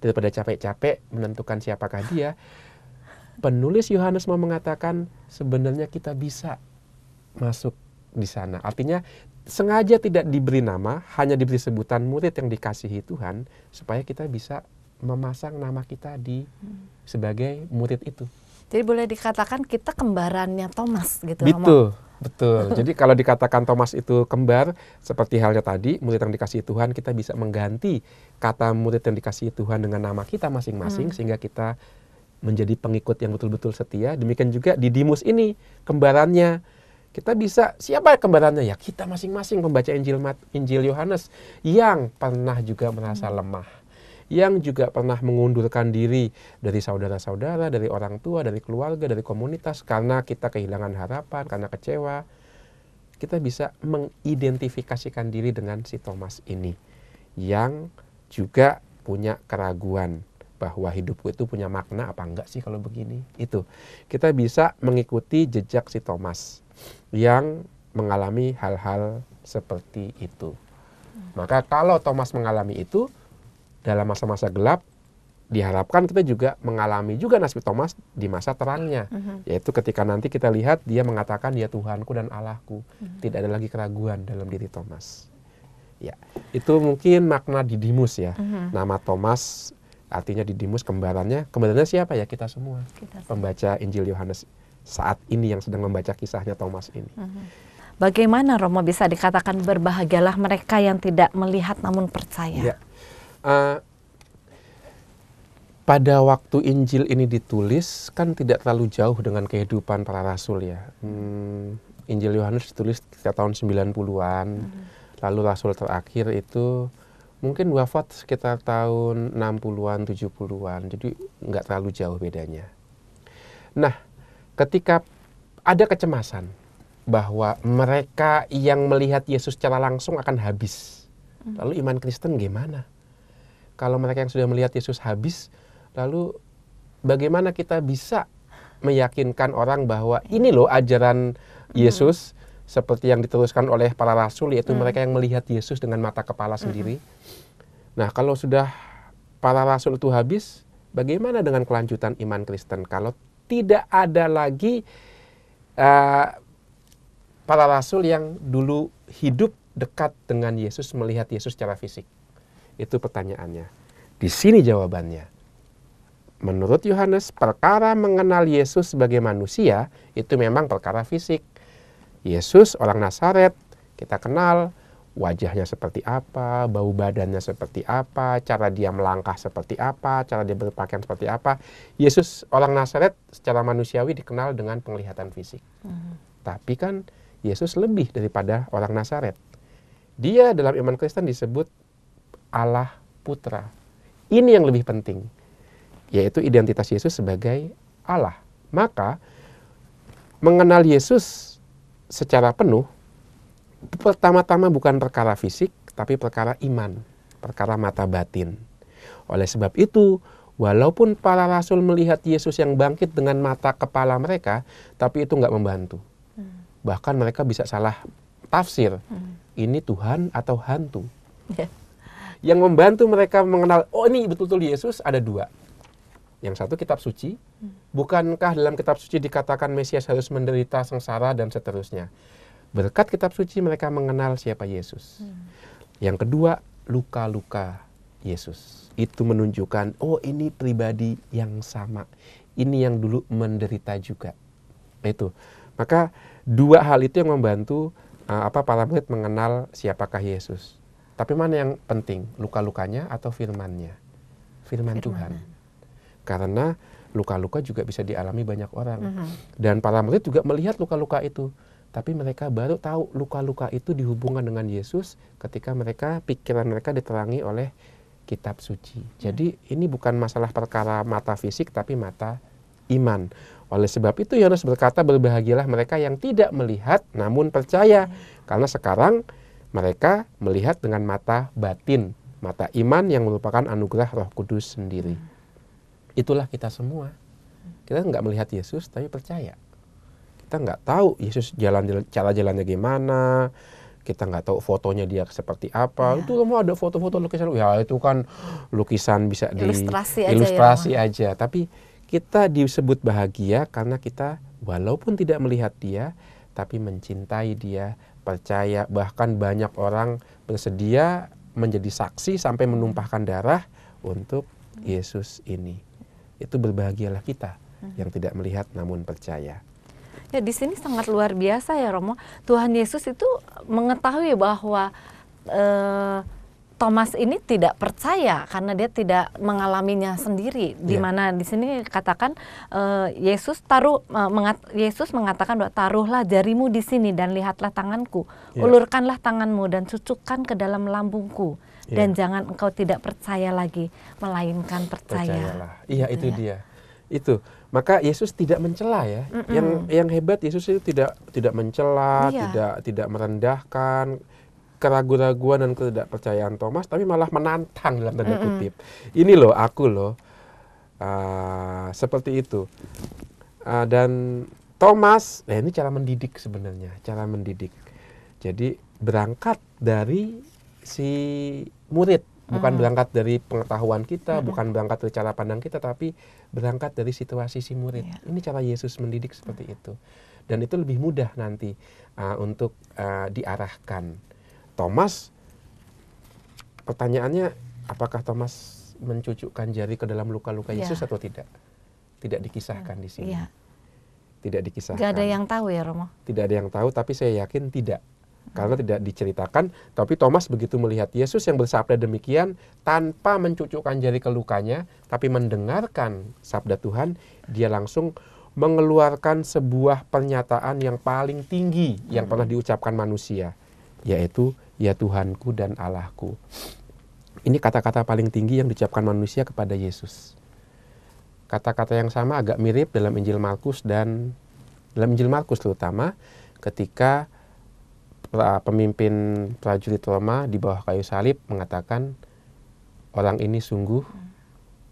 daripada capek-capek menentukan siapakah dia penulis Yohanes mau mengatakan sebenarnya kita bisa masuk di sana artinya sengaja tidak diberi nama hanya diberi sebutan murid yang dikasihi Tuhan supaya kita bisa memasang nama kita di hmm. sebagai murid itu jadi boleh dikatakan kita kembarannya Thomas gitu. Betul, Mama. betul. <laughs> Jadi kalau dikatakan Thomas itu kembar, seperti halnya tadi, murid yang dikasih Tuhan kita bisa mengganti kata murid yang dikasihi Tuhan dengan nama kita masing-masing hmm. sehingga kita menjadi pengikut yang betul-betul setia. Demikian juga di Dimus ini kembarannya. Kita bisa siapa kembarannya ya? Kita masing-masing membaca Injil Injil Yohanes yang pernah juga merasa hmm. lemah, yang juga pernah mengundurkan diri dari saudara-saudara, dari orang tua, dari keluarga, dari komunitas karena kita kehilangan harapan, karena kecewa. Kita bisa mengidentifikasikan diri dengan si Thomas ini yang juga punya keraguan bahwa hidupku itu punya makna apa enggak sih kalau begini itu kita bisa mengikuti jejak si Thomas yang mengalami hal-hal seperti itu maka kalau Thomas mengalami itu dalam masa-masa gelap diharapkan kita juga mengalami juga nasib Thomas di masa terangnya uh-huh. yaitu ketika nanti kita lihat dia mengatakan ya Tuhanku dan Allahku uh-huh. tidak ada lagi keraguan dalam diri Thomas Ya, itu mungkin makna Didimus ya. Uh mhm. -huh. Nama Thomas artinya Didimus kembarannya. Kembarannya siapa ya? Kita semua. Kita Pembaca Injil Yohanes saat ini yang sedang membaca kisahnya Thomas ini. Uh mhm. -huh. Bagaimana Romo bisa dikatakan berbahagialah mereka yang tidak melihat namun percaya? Ya. Uh, pada waktu Injil ini ditulis kan tidak terlalu jauh dengan kehidupan para rasul ya. Hmm, Injil Yohanes ditulis sekitar tahun 90-an. Uh-huh lalu rasul terakhir itu mungkin wafat sekitar tahun 60-an, 70-an. Jadi nggak terlalu jauh bedanya. Nah, ketika ada kecemasan bahwa mereka yang melihat Yesus secara langsung akan habis. Hmm. Lalu iman Kristen gimana? Kalau mereka yang sudah melihat Yesus habis, lalu bagaimana kita bisa meyakinkan orang bahwa ini loh ajaran hmm. Yesus seperti yang diteruskan oleh para rasul yaitu hmm. mereka yang melihat Yesus dengan mata kepala hmm. sendiri. Hmm. Nah, kalau sudah para rasul itu habis, bagaimana dengan kelanjutan iman Kristen kalau tidak ada lagi uh, para rasul yang dulu hidup dekat dengan Yesus melihat Yesus secara fisik? Itu pertanyaannya. Di sini jawabannya. Menurut Yohanes, perkara mengenal Yesus sebagai manusia itu memang perkara fisik Yesus orang Nazaret kita kenal wajahnya seperti apa, bau badannya seperti apa, cara dia melangkah seperti apa, cara dia berpakaian seperti apa. Yesus orang Nazaret secara manusiawi dikenal dengan penglihatan fisik. Hmm. Tapi kan Yesus lebih daripada orang Nazaret. Dia dalam iman Kristen disebut Allah Putra. Ini yang lebih penting, yaitu identitas Yesus sebagai Allah. Maka mengenal Yesus secara penuh pertama-tama bukan perkara fisik tapi perkara iman, perkara mata batin. Oleh sebab itu, walaupun para rasul melihat Yesus yang bangkit dengan mata kepala mereka, tapi itu nggak membantu. Hmm. Bahkan mereka bisa salah tafsir. Hmm. Ini Tuhan atau hantu. Yeah. Yang membantu mereka mengenal, oh ini betul-betul Yesus ada dua. Yang satu kitab suci. Hmm. Bukankah dalam kitab suci dikatakan Mesias harus menderita sengsara dan seterusnya. Berkat kitab suci mereka mengenal siapa Yesus. Hmm. Yang kedua, luka-luka Yesus. Itu menunjukkan, oh ini pribadi yang sama. Ini yang dulu menderita juga. Itu. Maka dua hal itu yang membantu uh, apa para murid mengenal siapakah Yesus. Tapi mana yang penting, luka-lukanya atau firmannya? Firman, firman Tuhan karena luka-luka juga bisa dialami banyak orang. Mm -hmm. Dan para murid juga melihat luka-luka itu, tapi mereka baru tahu luka-luka itu dihubungkan dengan Yesus ketika mereka pikiran mereka diterangi oleh kitab suci. Mhm. Jadi ini bukan masalah perkara mata fisik tapi mata iman. Oleh sebab itu Yohanes berkata berbahagialah mereka yang tidak melihat namun percaya. Mhm. Karena sekarang mereka melihat dengan mata batin, mata iman yang merupakan anugerah Roh Kudus sendiri. -hmm. Itulah kita semua. Kita nggak melihat Yesus tapi percaya. Kita nggak tahu Yesus jalan cara jalannya gimana, kita nggak tahu fotonya dia seperti apa. Ya. Itu mau ada foto-foto lukisan, ya itu kan lukisan bisa di ilustrasi aja. ya, aja. Tapi kita disebut bahagia karena kita walaupun tidak melihat dia, tapi mencintai dia, percaya. Bahkan banyak orang bersedia menjadi saksi sampai menumpahkan darah untuk Yesus ini itu berbahagialah kita hmm. yang tidak melihat namun percaya. Ya di sini sangat luar biasa ya Romo. Tuhan Yesus itu mengetahui bahwa eh, Thomas ini tidak percaya karena dia tidak mengalaminya sendiri. Di iya. mana di sini katakan eh, Yesus taruh eh, mengat, Yesus mengatakan bahwa taruhlah jarimu di sini dan lihatlah tanganku, yeah. ulurkanlah tanganmu dan cucukkan ke dalam lambungku. Iya. dan jangan engkau tidak percaya lagi melainkan percaya. Percayalah. Iya gitu itu ya. dia. Itu. Maka Yesus tidak mencela ya. Mm -mm. Yang yang hebat Yesus itu tidak tidak mencela, iya. tidak tidak merendahkan keraguan-raguan dan ketidakpercayaan Thomas tapi malah menantang dalam tanda kutip. Mm -mm. Ini loh aku loh. Uh, seperti itu. Uh, dan Thomas, nah ini cara mendidik sebenarnya, cara mendidik. Jadi berangkat dari si murid bukan hmm. berangkat dari pengetahuan kita, hmm. bukan berangkat dari cara pandang kita, tapi berangkat dari situasi si murid. Yeah. Ini cara Yesus mendidik seperti hmm. itu, dan itu lebih mudah nanti uh, untuk uh, diarahkan. Thomas, pertanyaannya, apakah Thomas mencucukkan jari ke dalam luka-luka yeah. Yesus atau tidak? Tidak dikisahkan di sini. Yeah. Tidak dikisahkan. Tidak ada yang tahu ya Romo. Tidak ada yang tahu, tapi saya yakin tidak karena tidak diceritakan. Tapi Thomas begitu melihat Yesus yang bersabda demikian tanpa mencucukkan jari ke lukanya, tapi mendengarkan sabda Tuhan, dia langsung mengeluarkan sebuah pernyataan yang paling tinggi yang hmm. pernah diucapkan manusia, yaitu ya Tuhanku dan Allahku. Ini kata-kata paling tinggi yang diucapkan manusia kepada Yesus. Kata-kata yang sama agak mirip dalam Injil Markus dan dalam Injil Markus terutama ketika pemimpin prajurit Roma di bawah kayu salib mengatakan orang ini sungguh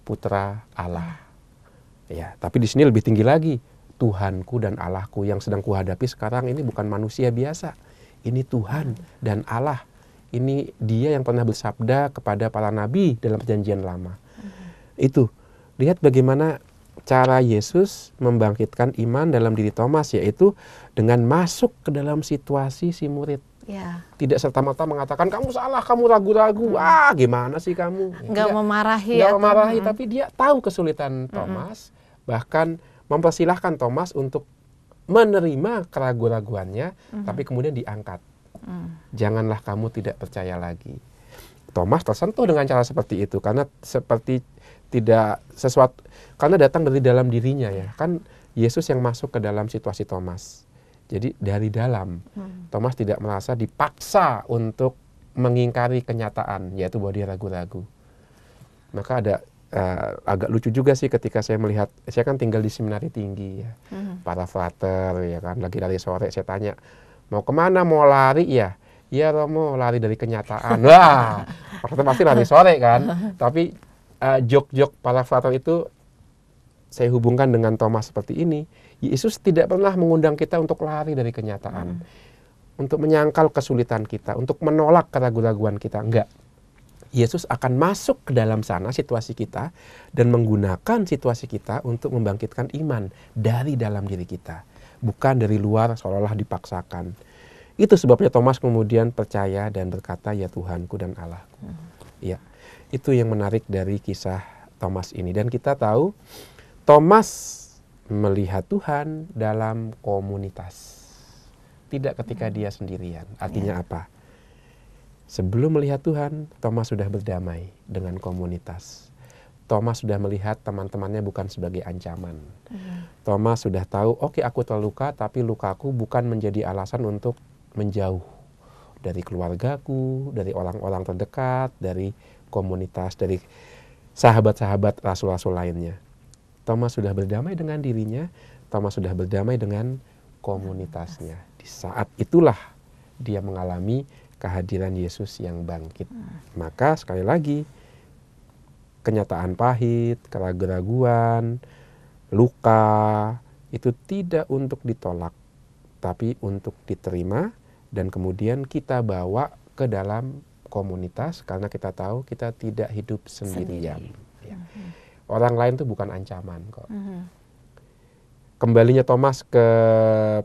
putra Allah. Hmm. Ya, tapi di sini lebih tinggi lagi. Tuhanku dan Allahku yang sedang kuhadapi sekarang ini bukan manusia biasa. Ini Tuhan dan Allah. Ini dia yang pernah bersabda kepada para nabi dalam perjanjian lama. Hmm. Itu. Lihat bagaimana cara Yesus membangkitkan iman dalam diri Thomas yaitu dengan masuk ke dalam situasi si murid. Ya. Tidak serta-merta mengatakan kamu salah, kamu ragu-ragu, hmm. ah gimana sih kamu? Enggak memarahi. Enggak memarahi, hmm. tapi dia tahu kesulitan hmm. Thomas, hmm. bahkan mempersilahkan Thomas untuk menerima keraguan-raguannya, hmm. tapi kemudian diangkat. Hmm. Janganlah kamu tidak percaya lagi. Thomas tersentuh dengan cara seperti itu karena seperti tidak sesuatu karena datang dari dalam dirinya ya kan Yesus yang masuk ke dalam situasi Thomas jadi dari dalam hmm. Thomas tidak merasa dipaksa untuk mengingkari kenyataan yaitu bahwa dia ragu-ragu maka ada uh, agak lucu juga sih ketika saya melihat saya kan tinggal di seminari tinggi ya hmm. para frater ya kan lagi dari sore saya tanya mau kemana mau lari ya ya Romo lari dari kenyataan <laughs> wah pasti lari sore kan <laughs> tapi uh, jok-jok para itu saya hubungkan dengan Thomas seperti ini, Yesus tidak pernah mengundang kita untuk lari dari kenyataan. Hmm. Untuk menyangkal kesulitan kita, untuk menolak keraguan keraguan kita, enggak. Yesus akan masuk ke dalam sana situasi kita dan menggunakan situasi kita untuk membangkitkan iman dari dalam diri kita, bukan dari luar seolah-olah dipaksakan. Itu sebabnya Thomas kemudian percaya dan berkata, "Ya Tuhanku dan Allahku." Hmm. Ya. Itu yang menarik dari kisah Thomas ini. Dan kita tahu Thomas melihat Tuhan dalam komunitas. Tidak ketika dia sendirian. Artinya yeah. apa? Sebelum melihat Tuhan, Thomas sudah berdamai dengan komunitas. Thomas sudah melihat teman-temannya bukan sebagai ancaman. Mm. Thomas sudah tahu, oke okay, aku terluka, tapi lukaku bukan menjadi alasan untuk menjauh dari keluargaku, dari orang-orang terdekat, dari komunitas, dari sahabat-sahabat rasul-rasul lainnya. Thomas sudah berdamai dengan dirinya, Thomas sudah berdamai dengan komunitasnya. Di saat itulah dia mengalami kehadiran Yesus yang bangkit. Hmm. Maka sekali lagi, kenyataan pahit, keraguan, luka, itu tidak untuk ditolak, tapi untuk diterima dan kemudian kita bawa ke dalam komunitas karena kita tahu kita tidak hidup sendirian. Sendiri. Ya. Mm-hmm. Orang lain itu bukan ancaman kok. Mm-hmm. Kembalinya Thomas ke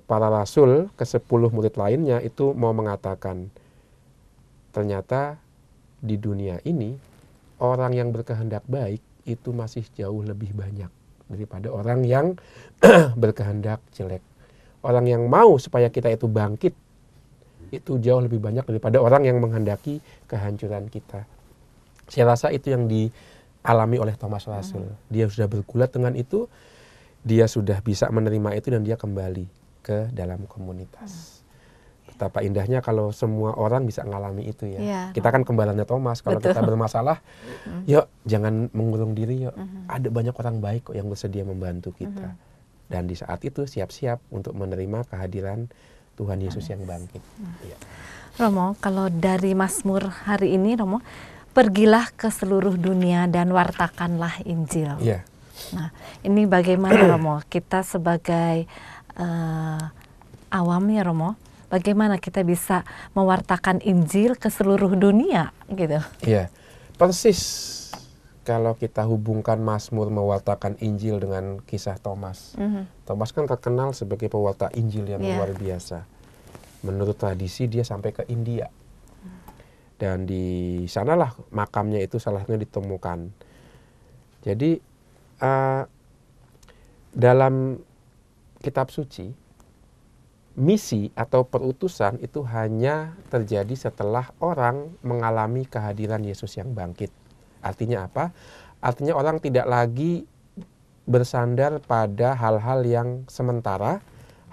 para rasul, ke sepuluh murid lainnya itu mau mengatakan ternyata di dunia ini orang yang berkehendak baik itu masih jauh lebih banyak daripada orang yang <clears throat> berkehendak jelek. Orang yang mau supaya kita itu bangkit itu jauh lebih banyak daripada orang yang menghendaki kehancuran kita. Saya rasa itu yang dialami oleh Thomas Rasul. Hmm. Dia sudah bergulat dengan itu, dia sudah bisa menerima itu dan dia kembali ke dalam komunitas. Hmm. Betapa indahnya kalau semua orang bisa mengalami itu ya. ya. Kita kan kembalannya Thomas. Kalau Betul. kita bermasalah, hmm. yuk jangan mengurung diri yuk. Ada banyak orang baik kok yang bersedia membantu kita. Dan di saat itu siap-siap untuk menerima kehadiran Tuhan Yesus yang bangkit. Ya. Romo, kalau dari Mazmur hari ini Romo, pergilah ke seluruh dunia dan wartakanlah Injil. Ya. Nah, ini bagaimana <clears throat> Romo? Kita sebagai uh, awam ya Romo, bagaimana kita bisa mewartakan Injil ke seluruh dunia gitu? Iya, persis kalau kita hubungkan Mazmur mewartakan Injil dengan kisah Thomas. Mm -hmm. Thomas kan terkenal sebagai pewarta Injil yang yeah. luar biasa. Menurut tradisi dia sampai ke India. Dan di sanalah makamnya itu salahnya ditemukan. Jadi uh, dalam kitab suci misi atau perutusan itu hanya terjadi setelah orang mengalami kehadiran Yesus yang bangkit. Artinya apa? Artinya orang tidak lagi bersandar pada hal-hal yang sementara,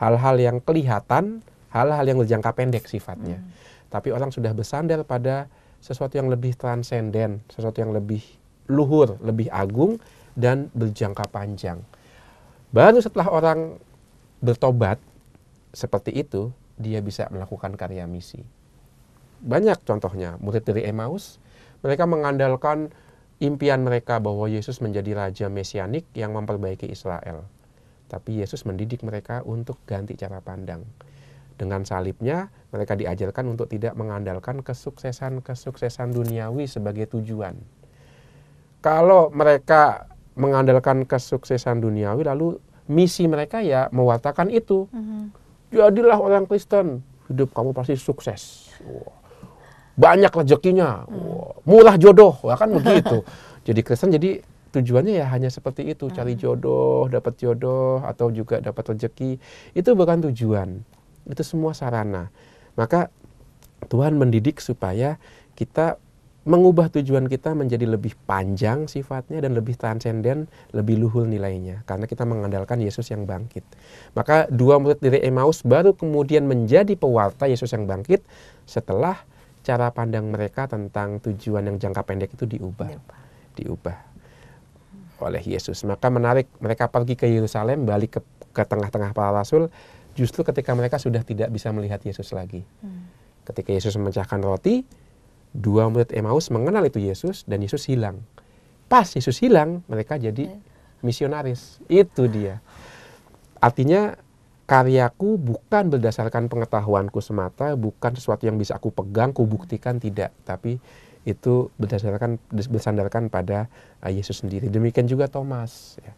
hal-hal yang kelihatan, hal-hal yang berjangka pendek sifatnya. Hmm. Tapi orang sudah bersandar pada sesuatu yang lebih transenden, sesuatu yang lebih luhur, lebih agung dan berjangka panjang. Baru setelah orang bertobat seperti itu, dia bisa melakukan karya misi. Banyak contohnya, murid dari Emmaus mereka mengandalkan impian mereka bahwa Yesus menjadi raja mesianik yang memperbaiki Israel. Tapi Yesus mendidik mereka untuk ganti cara pandang. Dengan salibnya, mereka diajarkan untuk tidak mengandalkan kesuksesan-kesuksesan duniawi sebagai tujuan. Kalau mereka mengandalkan kesuksesan duniawi, lalu misi mereka ya mewartakan itu. Mm -hmm. Jadilah orang Kristen, hidup kamu pasti sukses. Wow banyak rezekinya, murah jodoh, ya kan begitu. <laughs> jadi Kristen jadi tujuannya ya hanya seperti itu, hmm. cari jodoh, dapat jodoh atau juga dapat rezeki. Itu bukan tujuan. Itu semua sarana. Maka Tuhan mendidik supaya kita mengubah tujuan kita menjadi lebih panjang sifatnya dan lebih transenden, lebih luhur nilainya karena kita mengandalkan Yesus yang bangkit. Maka dua murid dari Emmaus baru kemudian menjadi pewarta Yesus yang bangkit setelah cara pandang mereka tentang tujuan yang jangka pendek itu diubah, diubah oleh Yesus. Maka menarik mereka pergi ke Yerusalem, balik ke, ke tengah-tengah para rasul, justru ketika mereka sudah tidak bisa melihat Yesus lagi. Hmm. Ketika Yesus memecahkan roti, dua murid Emmaus mengenal itu Yesus dan Yesus hilang. Pas Yesus hilang, mereka jadi iya. misionaris. Itu dia. Artinya karyaku bukan berdasarkan pengetahuanku semata, bukan sesuatu yang bisa aku pegang, ku buktikan tidak, tapi itu berdasarkan bersandarkan pada eh, Yesus sendiri. Demikian juga Thomas. Ya.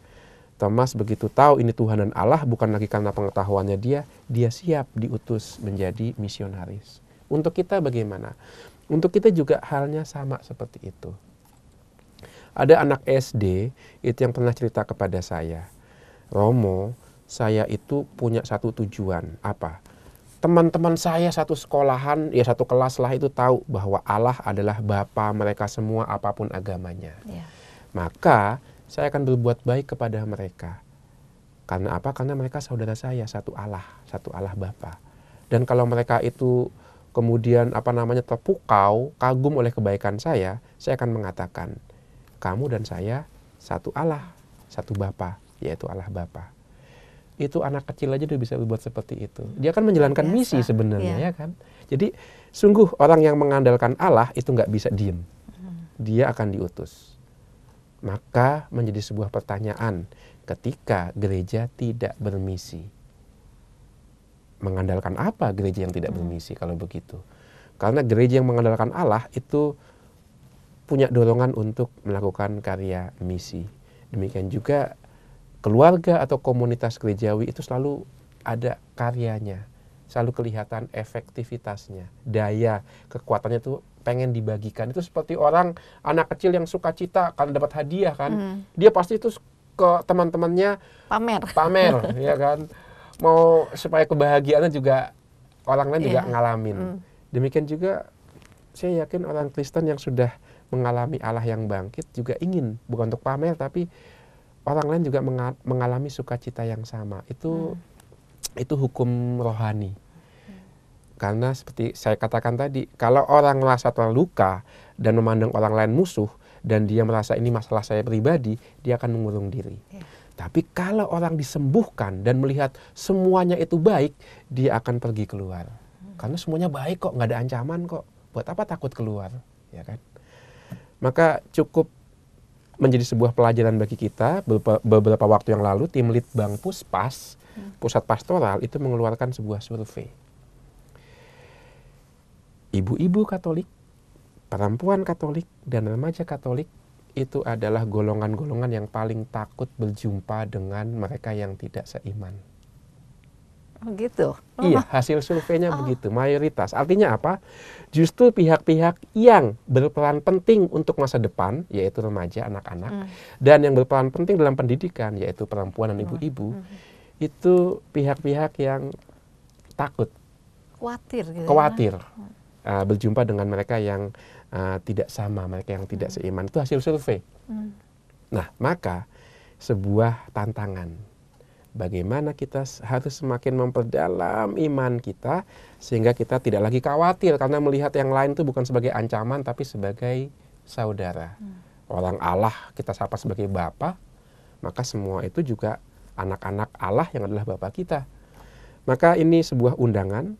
Thomas begitu tahu ini Tuhan dan Allah bukan lagi karena pengetahuannya dia, dia siap diutus menjadi misionaris. Untuk kita bagaimana? Untuk kita juga halnya sama seperti itu. Ada anak SD itu yang pernah cerita kepada saya, Romo, saya itu punya satu tujuan apa teman-teman saya satu sekolahan ya satu kelas lah itu tahu bahwa Allah adalah Bapa mereka semua apapun agamanya ya. maka saya akan berbuat baik kepada mereka karena apa karena mereka saudara saya satu Allah satu Allah Bapa dan kalau mereka itu kemudian apa namanya terpukau kagum oleh kebaikan saya saya akan mengatakan kamu dan saya satu Allah satu Bapa yaitu Allah Bapa itu anak kecil aja udah bisa buat seperti itu. Dia kan menjalankan Biasa. misi sebenarnya ya. ya kan. Jadi sungguh orang yang mengandalkan Allah itu nggak bisa diem. Dia akan diutus. Maka menjadi sebuah pertanyaan ketika gereja tidak bermisi. Mengandalkan apa gereja yang tidak bermisi kalau begitu? Karena gereja yang mengandalkan Allah itu punya dorongan untuk melakukan karya misi. Demikian juga keluarga atau komunitas gerejawi itu selalu ada karyanya, selalu kelihatan efektivitasnya, daya, kekuatannya itu pengen dibagikan. Itu seperti orang anak kecil yang suka cita karena dapat hadiah kan, hmm. dia pasti itu ke teman-temannya pamer, pamer, <laughs> ya kan, mau supaya kebahagiaannya juga orang lain yeah. juga iya. ngalamin. Hmm. Demikian juga saya yakin orang Kristen yang sudah mengalami Allah yang bangkit juga ingin bukan untuk pamer tapi orang lain juga mengalami sukacita yang sama. Itu hmm. itu hukum rohani. Hmm. Karena seperti saya katakan tadi, kalau orang merasa terluka dan memandang orang lain musuh dan dia merasa ini masalah saya pribadi, dia akan mengurung diri. Yeah. Tapi kalau orang disembuhkan dan melihat semuanya itu baik, dia akan pergi keluar. Hmm. Karena semuanya baik kok, nggak ada ancaman kok. Buat apa takut keluar, ya kan? Maka cukup menjadi sebuah pelajaran bagi kita beberapa waktu yang lalu tim Litbang Puspas hmm. Pusat Pastoral itu mengeluarkan sebuah survei. Ibu-ibu Katolik, perempuan Katolik dan remaja Katolik itu adalah golongan-golongan yang paling takut berjumpa dengan mereka yang tidak seiman. Begitu. Oh, gitu? iya, oh. hasil surveinya oh. begitu, mayoritas. Artinya apa? Justru pihak-pihak yang berperan penting untuk masa depan, yaitu remaja, anak-anak, hmm. dan yang berperan penting dalam pendidikan, yaitu perempuan dan oh. ibu-ibu, hmm. itu pihak-pihak yang takut, khawatir, gitu ya? khawatir ya? uh, berjumpa dengan mereka yang uh, tidak sama, mereka yang tidak hmm. seiman. Itu hasil survei. Hmm. Nah, maka sebuah tantangan bagaimana kita harus semakin memperdalam iman kita sehingga kita tidak lagi khawatir karena melihat yang lain itu bukan sebagai ancaman tapi sebagai saudara. Hmm. Orang Allah kita sapa sebagai Bapa, maka semua itu juga anak-anak Allah yang adalah Bapa kita. Maka ini sebuah undangan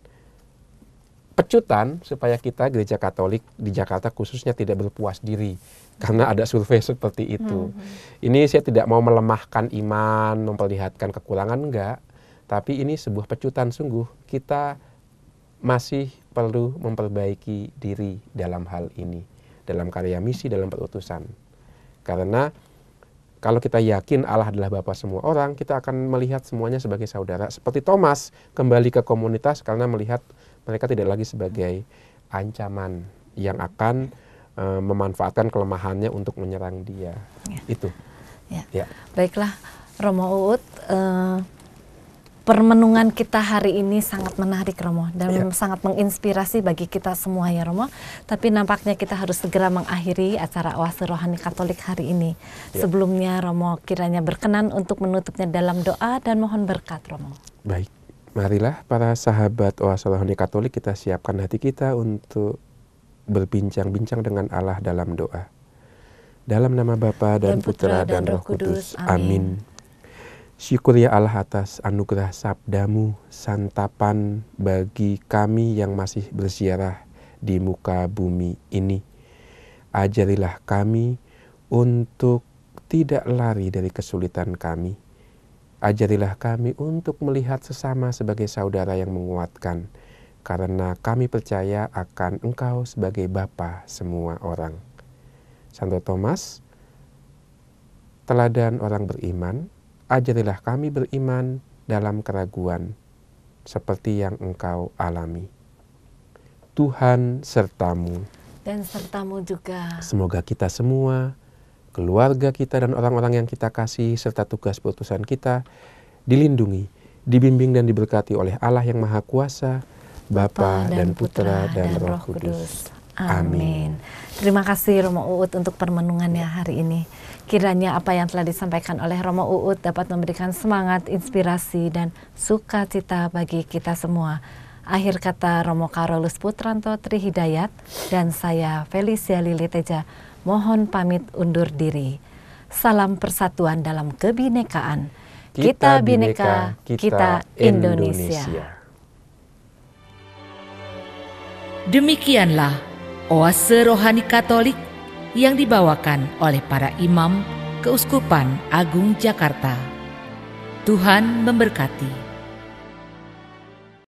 pecutan supaya kita gereja Katolik di Jakarta khususnya tidak berpuas diri karena ada survei seperti itu. Hmm, hmm. Ini saya tidak mau melemahkan iman, memperlihatkan kekurangan enggak, tapi ini sebuah pecutan sungguh. Kita masih perlu memperbaiki diri dalam hal ini, dalam karya misi, dalam perutusan. Karena kalau kita yakin Allah adalah Bapa semua orang, kita akan melihat semuanya sebagai saudara. Seperti Thomas kembali ke komunitas karena melihat mereka tidak lagi sebagai ancaman yang akan uh, memanfaatkan kelemahannya untuk menyerang dia. Ya. Itu. Ya. ya. Baiklah, Romo Uut. Uh, eh, permenungan kita hari ini sangat menarik Romo dan ya. sangat menginspirasi bagi kita semua ya Romo. Tapi nampaknya kita harus segera mengakhiri acara Oase Rohani Katolik hari ini. Ya. Sebelumnya Romo kiranya berkenan untuk menutupnya dalam doa dan mohon berkat Romo. Baik marilah para sahabat Oasolahoni Katolik kita siapkan hati kita untuk berbincang-bincang dengan Allah dalam doa. Dalam nama Bapa dan, dan Putra dan, dan Roh Kudus. Kudus. Amin. Syukur ya Allah atas anugerah sabdamu, santapan bagi kami yang masih bersiarah di muka bumi ini. Ajarilah kami untuk tidak lari dari kesulitan kami Ajarilah kami untuk melihat sesama sebagai saudara yang menguatkan, karena kami percaya akan Engkau sebagai Bapa semua orang. Santo Thomas, teladan orang beriman, ajarilah kami beriman dalam keraguan, seperti yang Engkau alami. Tuhan sertamu. Dan sertamu juga. Semoga kita semua keluarga kita dan orang-orang yang kita kasih serta tugas putusan kita dilindungi, dibimbing dan diberkati oleh Allah yang Maha Kuasa, Bapa dan, dan Putra dan, dan Roh Kudus. Amin. Terima kasih Romo Uut untuk permenungannya hari ini. Kiranya apa yang telah disampaikan oleh Romo Uut dapat memberikan semangat, inspirasi, dan sukacita bagi kita semua. Akhir kata Romo Karolus Putranto Trihidayat dan saya Felicia Liliteja Teja mohon pamit undur diri. Salam persatuan dalam kebinekaan. Kita, kita bineka, kita, kita Indonesia. Indonesia. Demikianlah oase rohani Katolik yang dibawakan oleh para imam Keuskupan Agung Jakarta. Tuhan memberkati.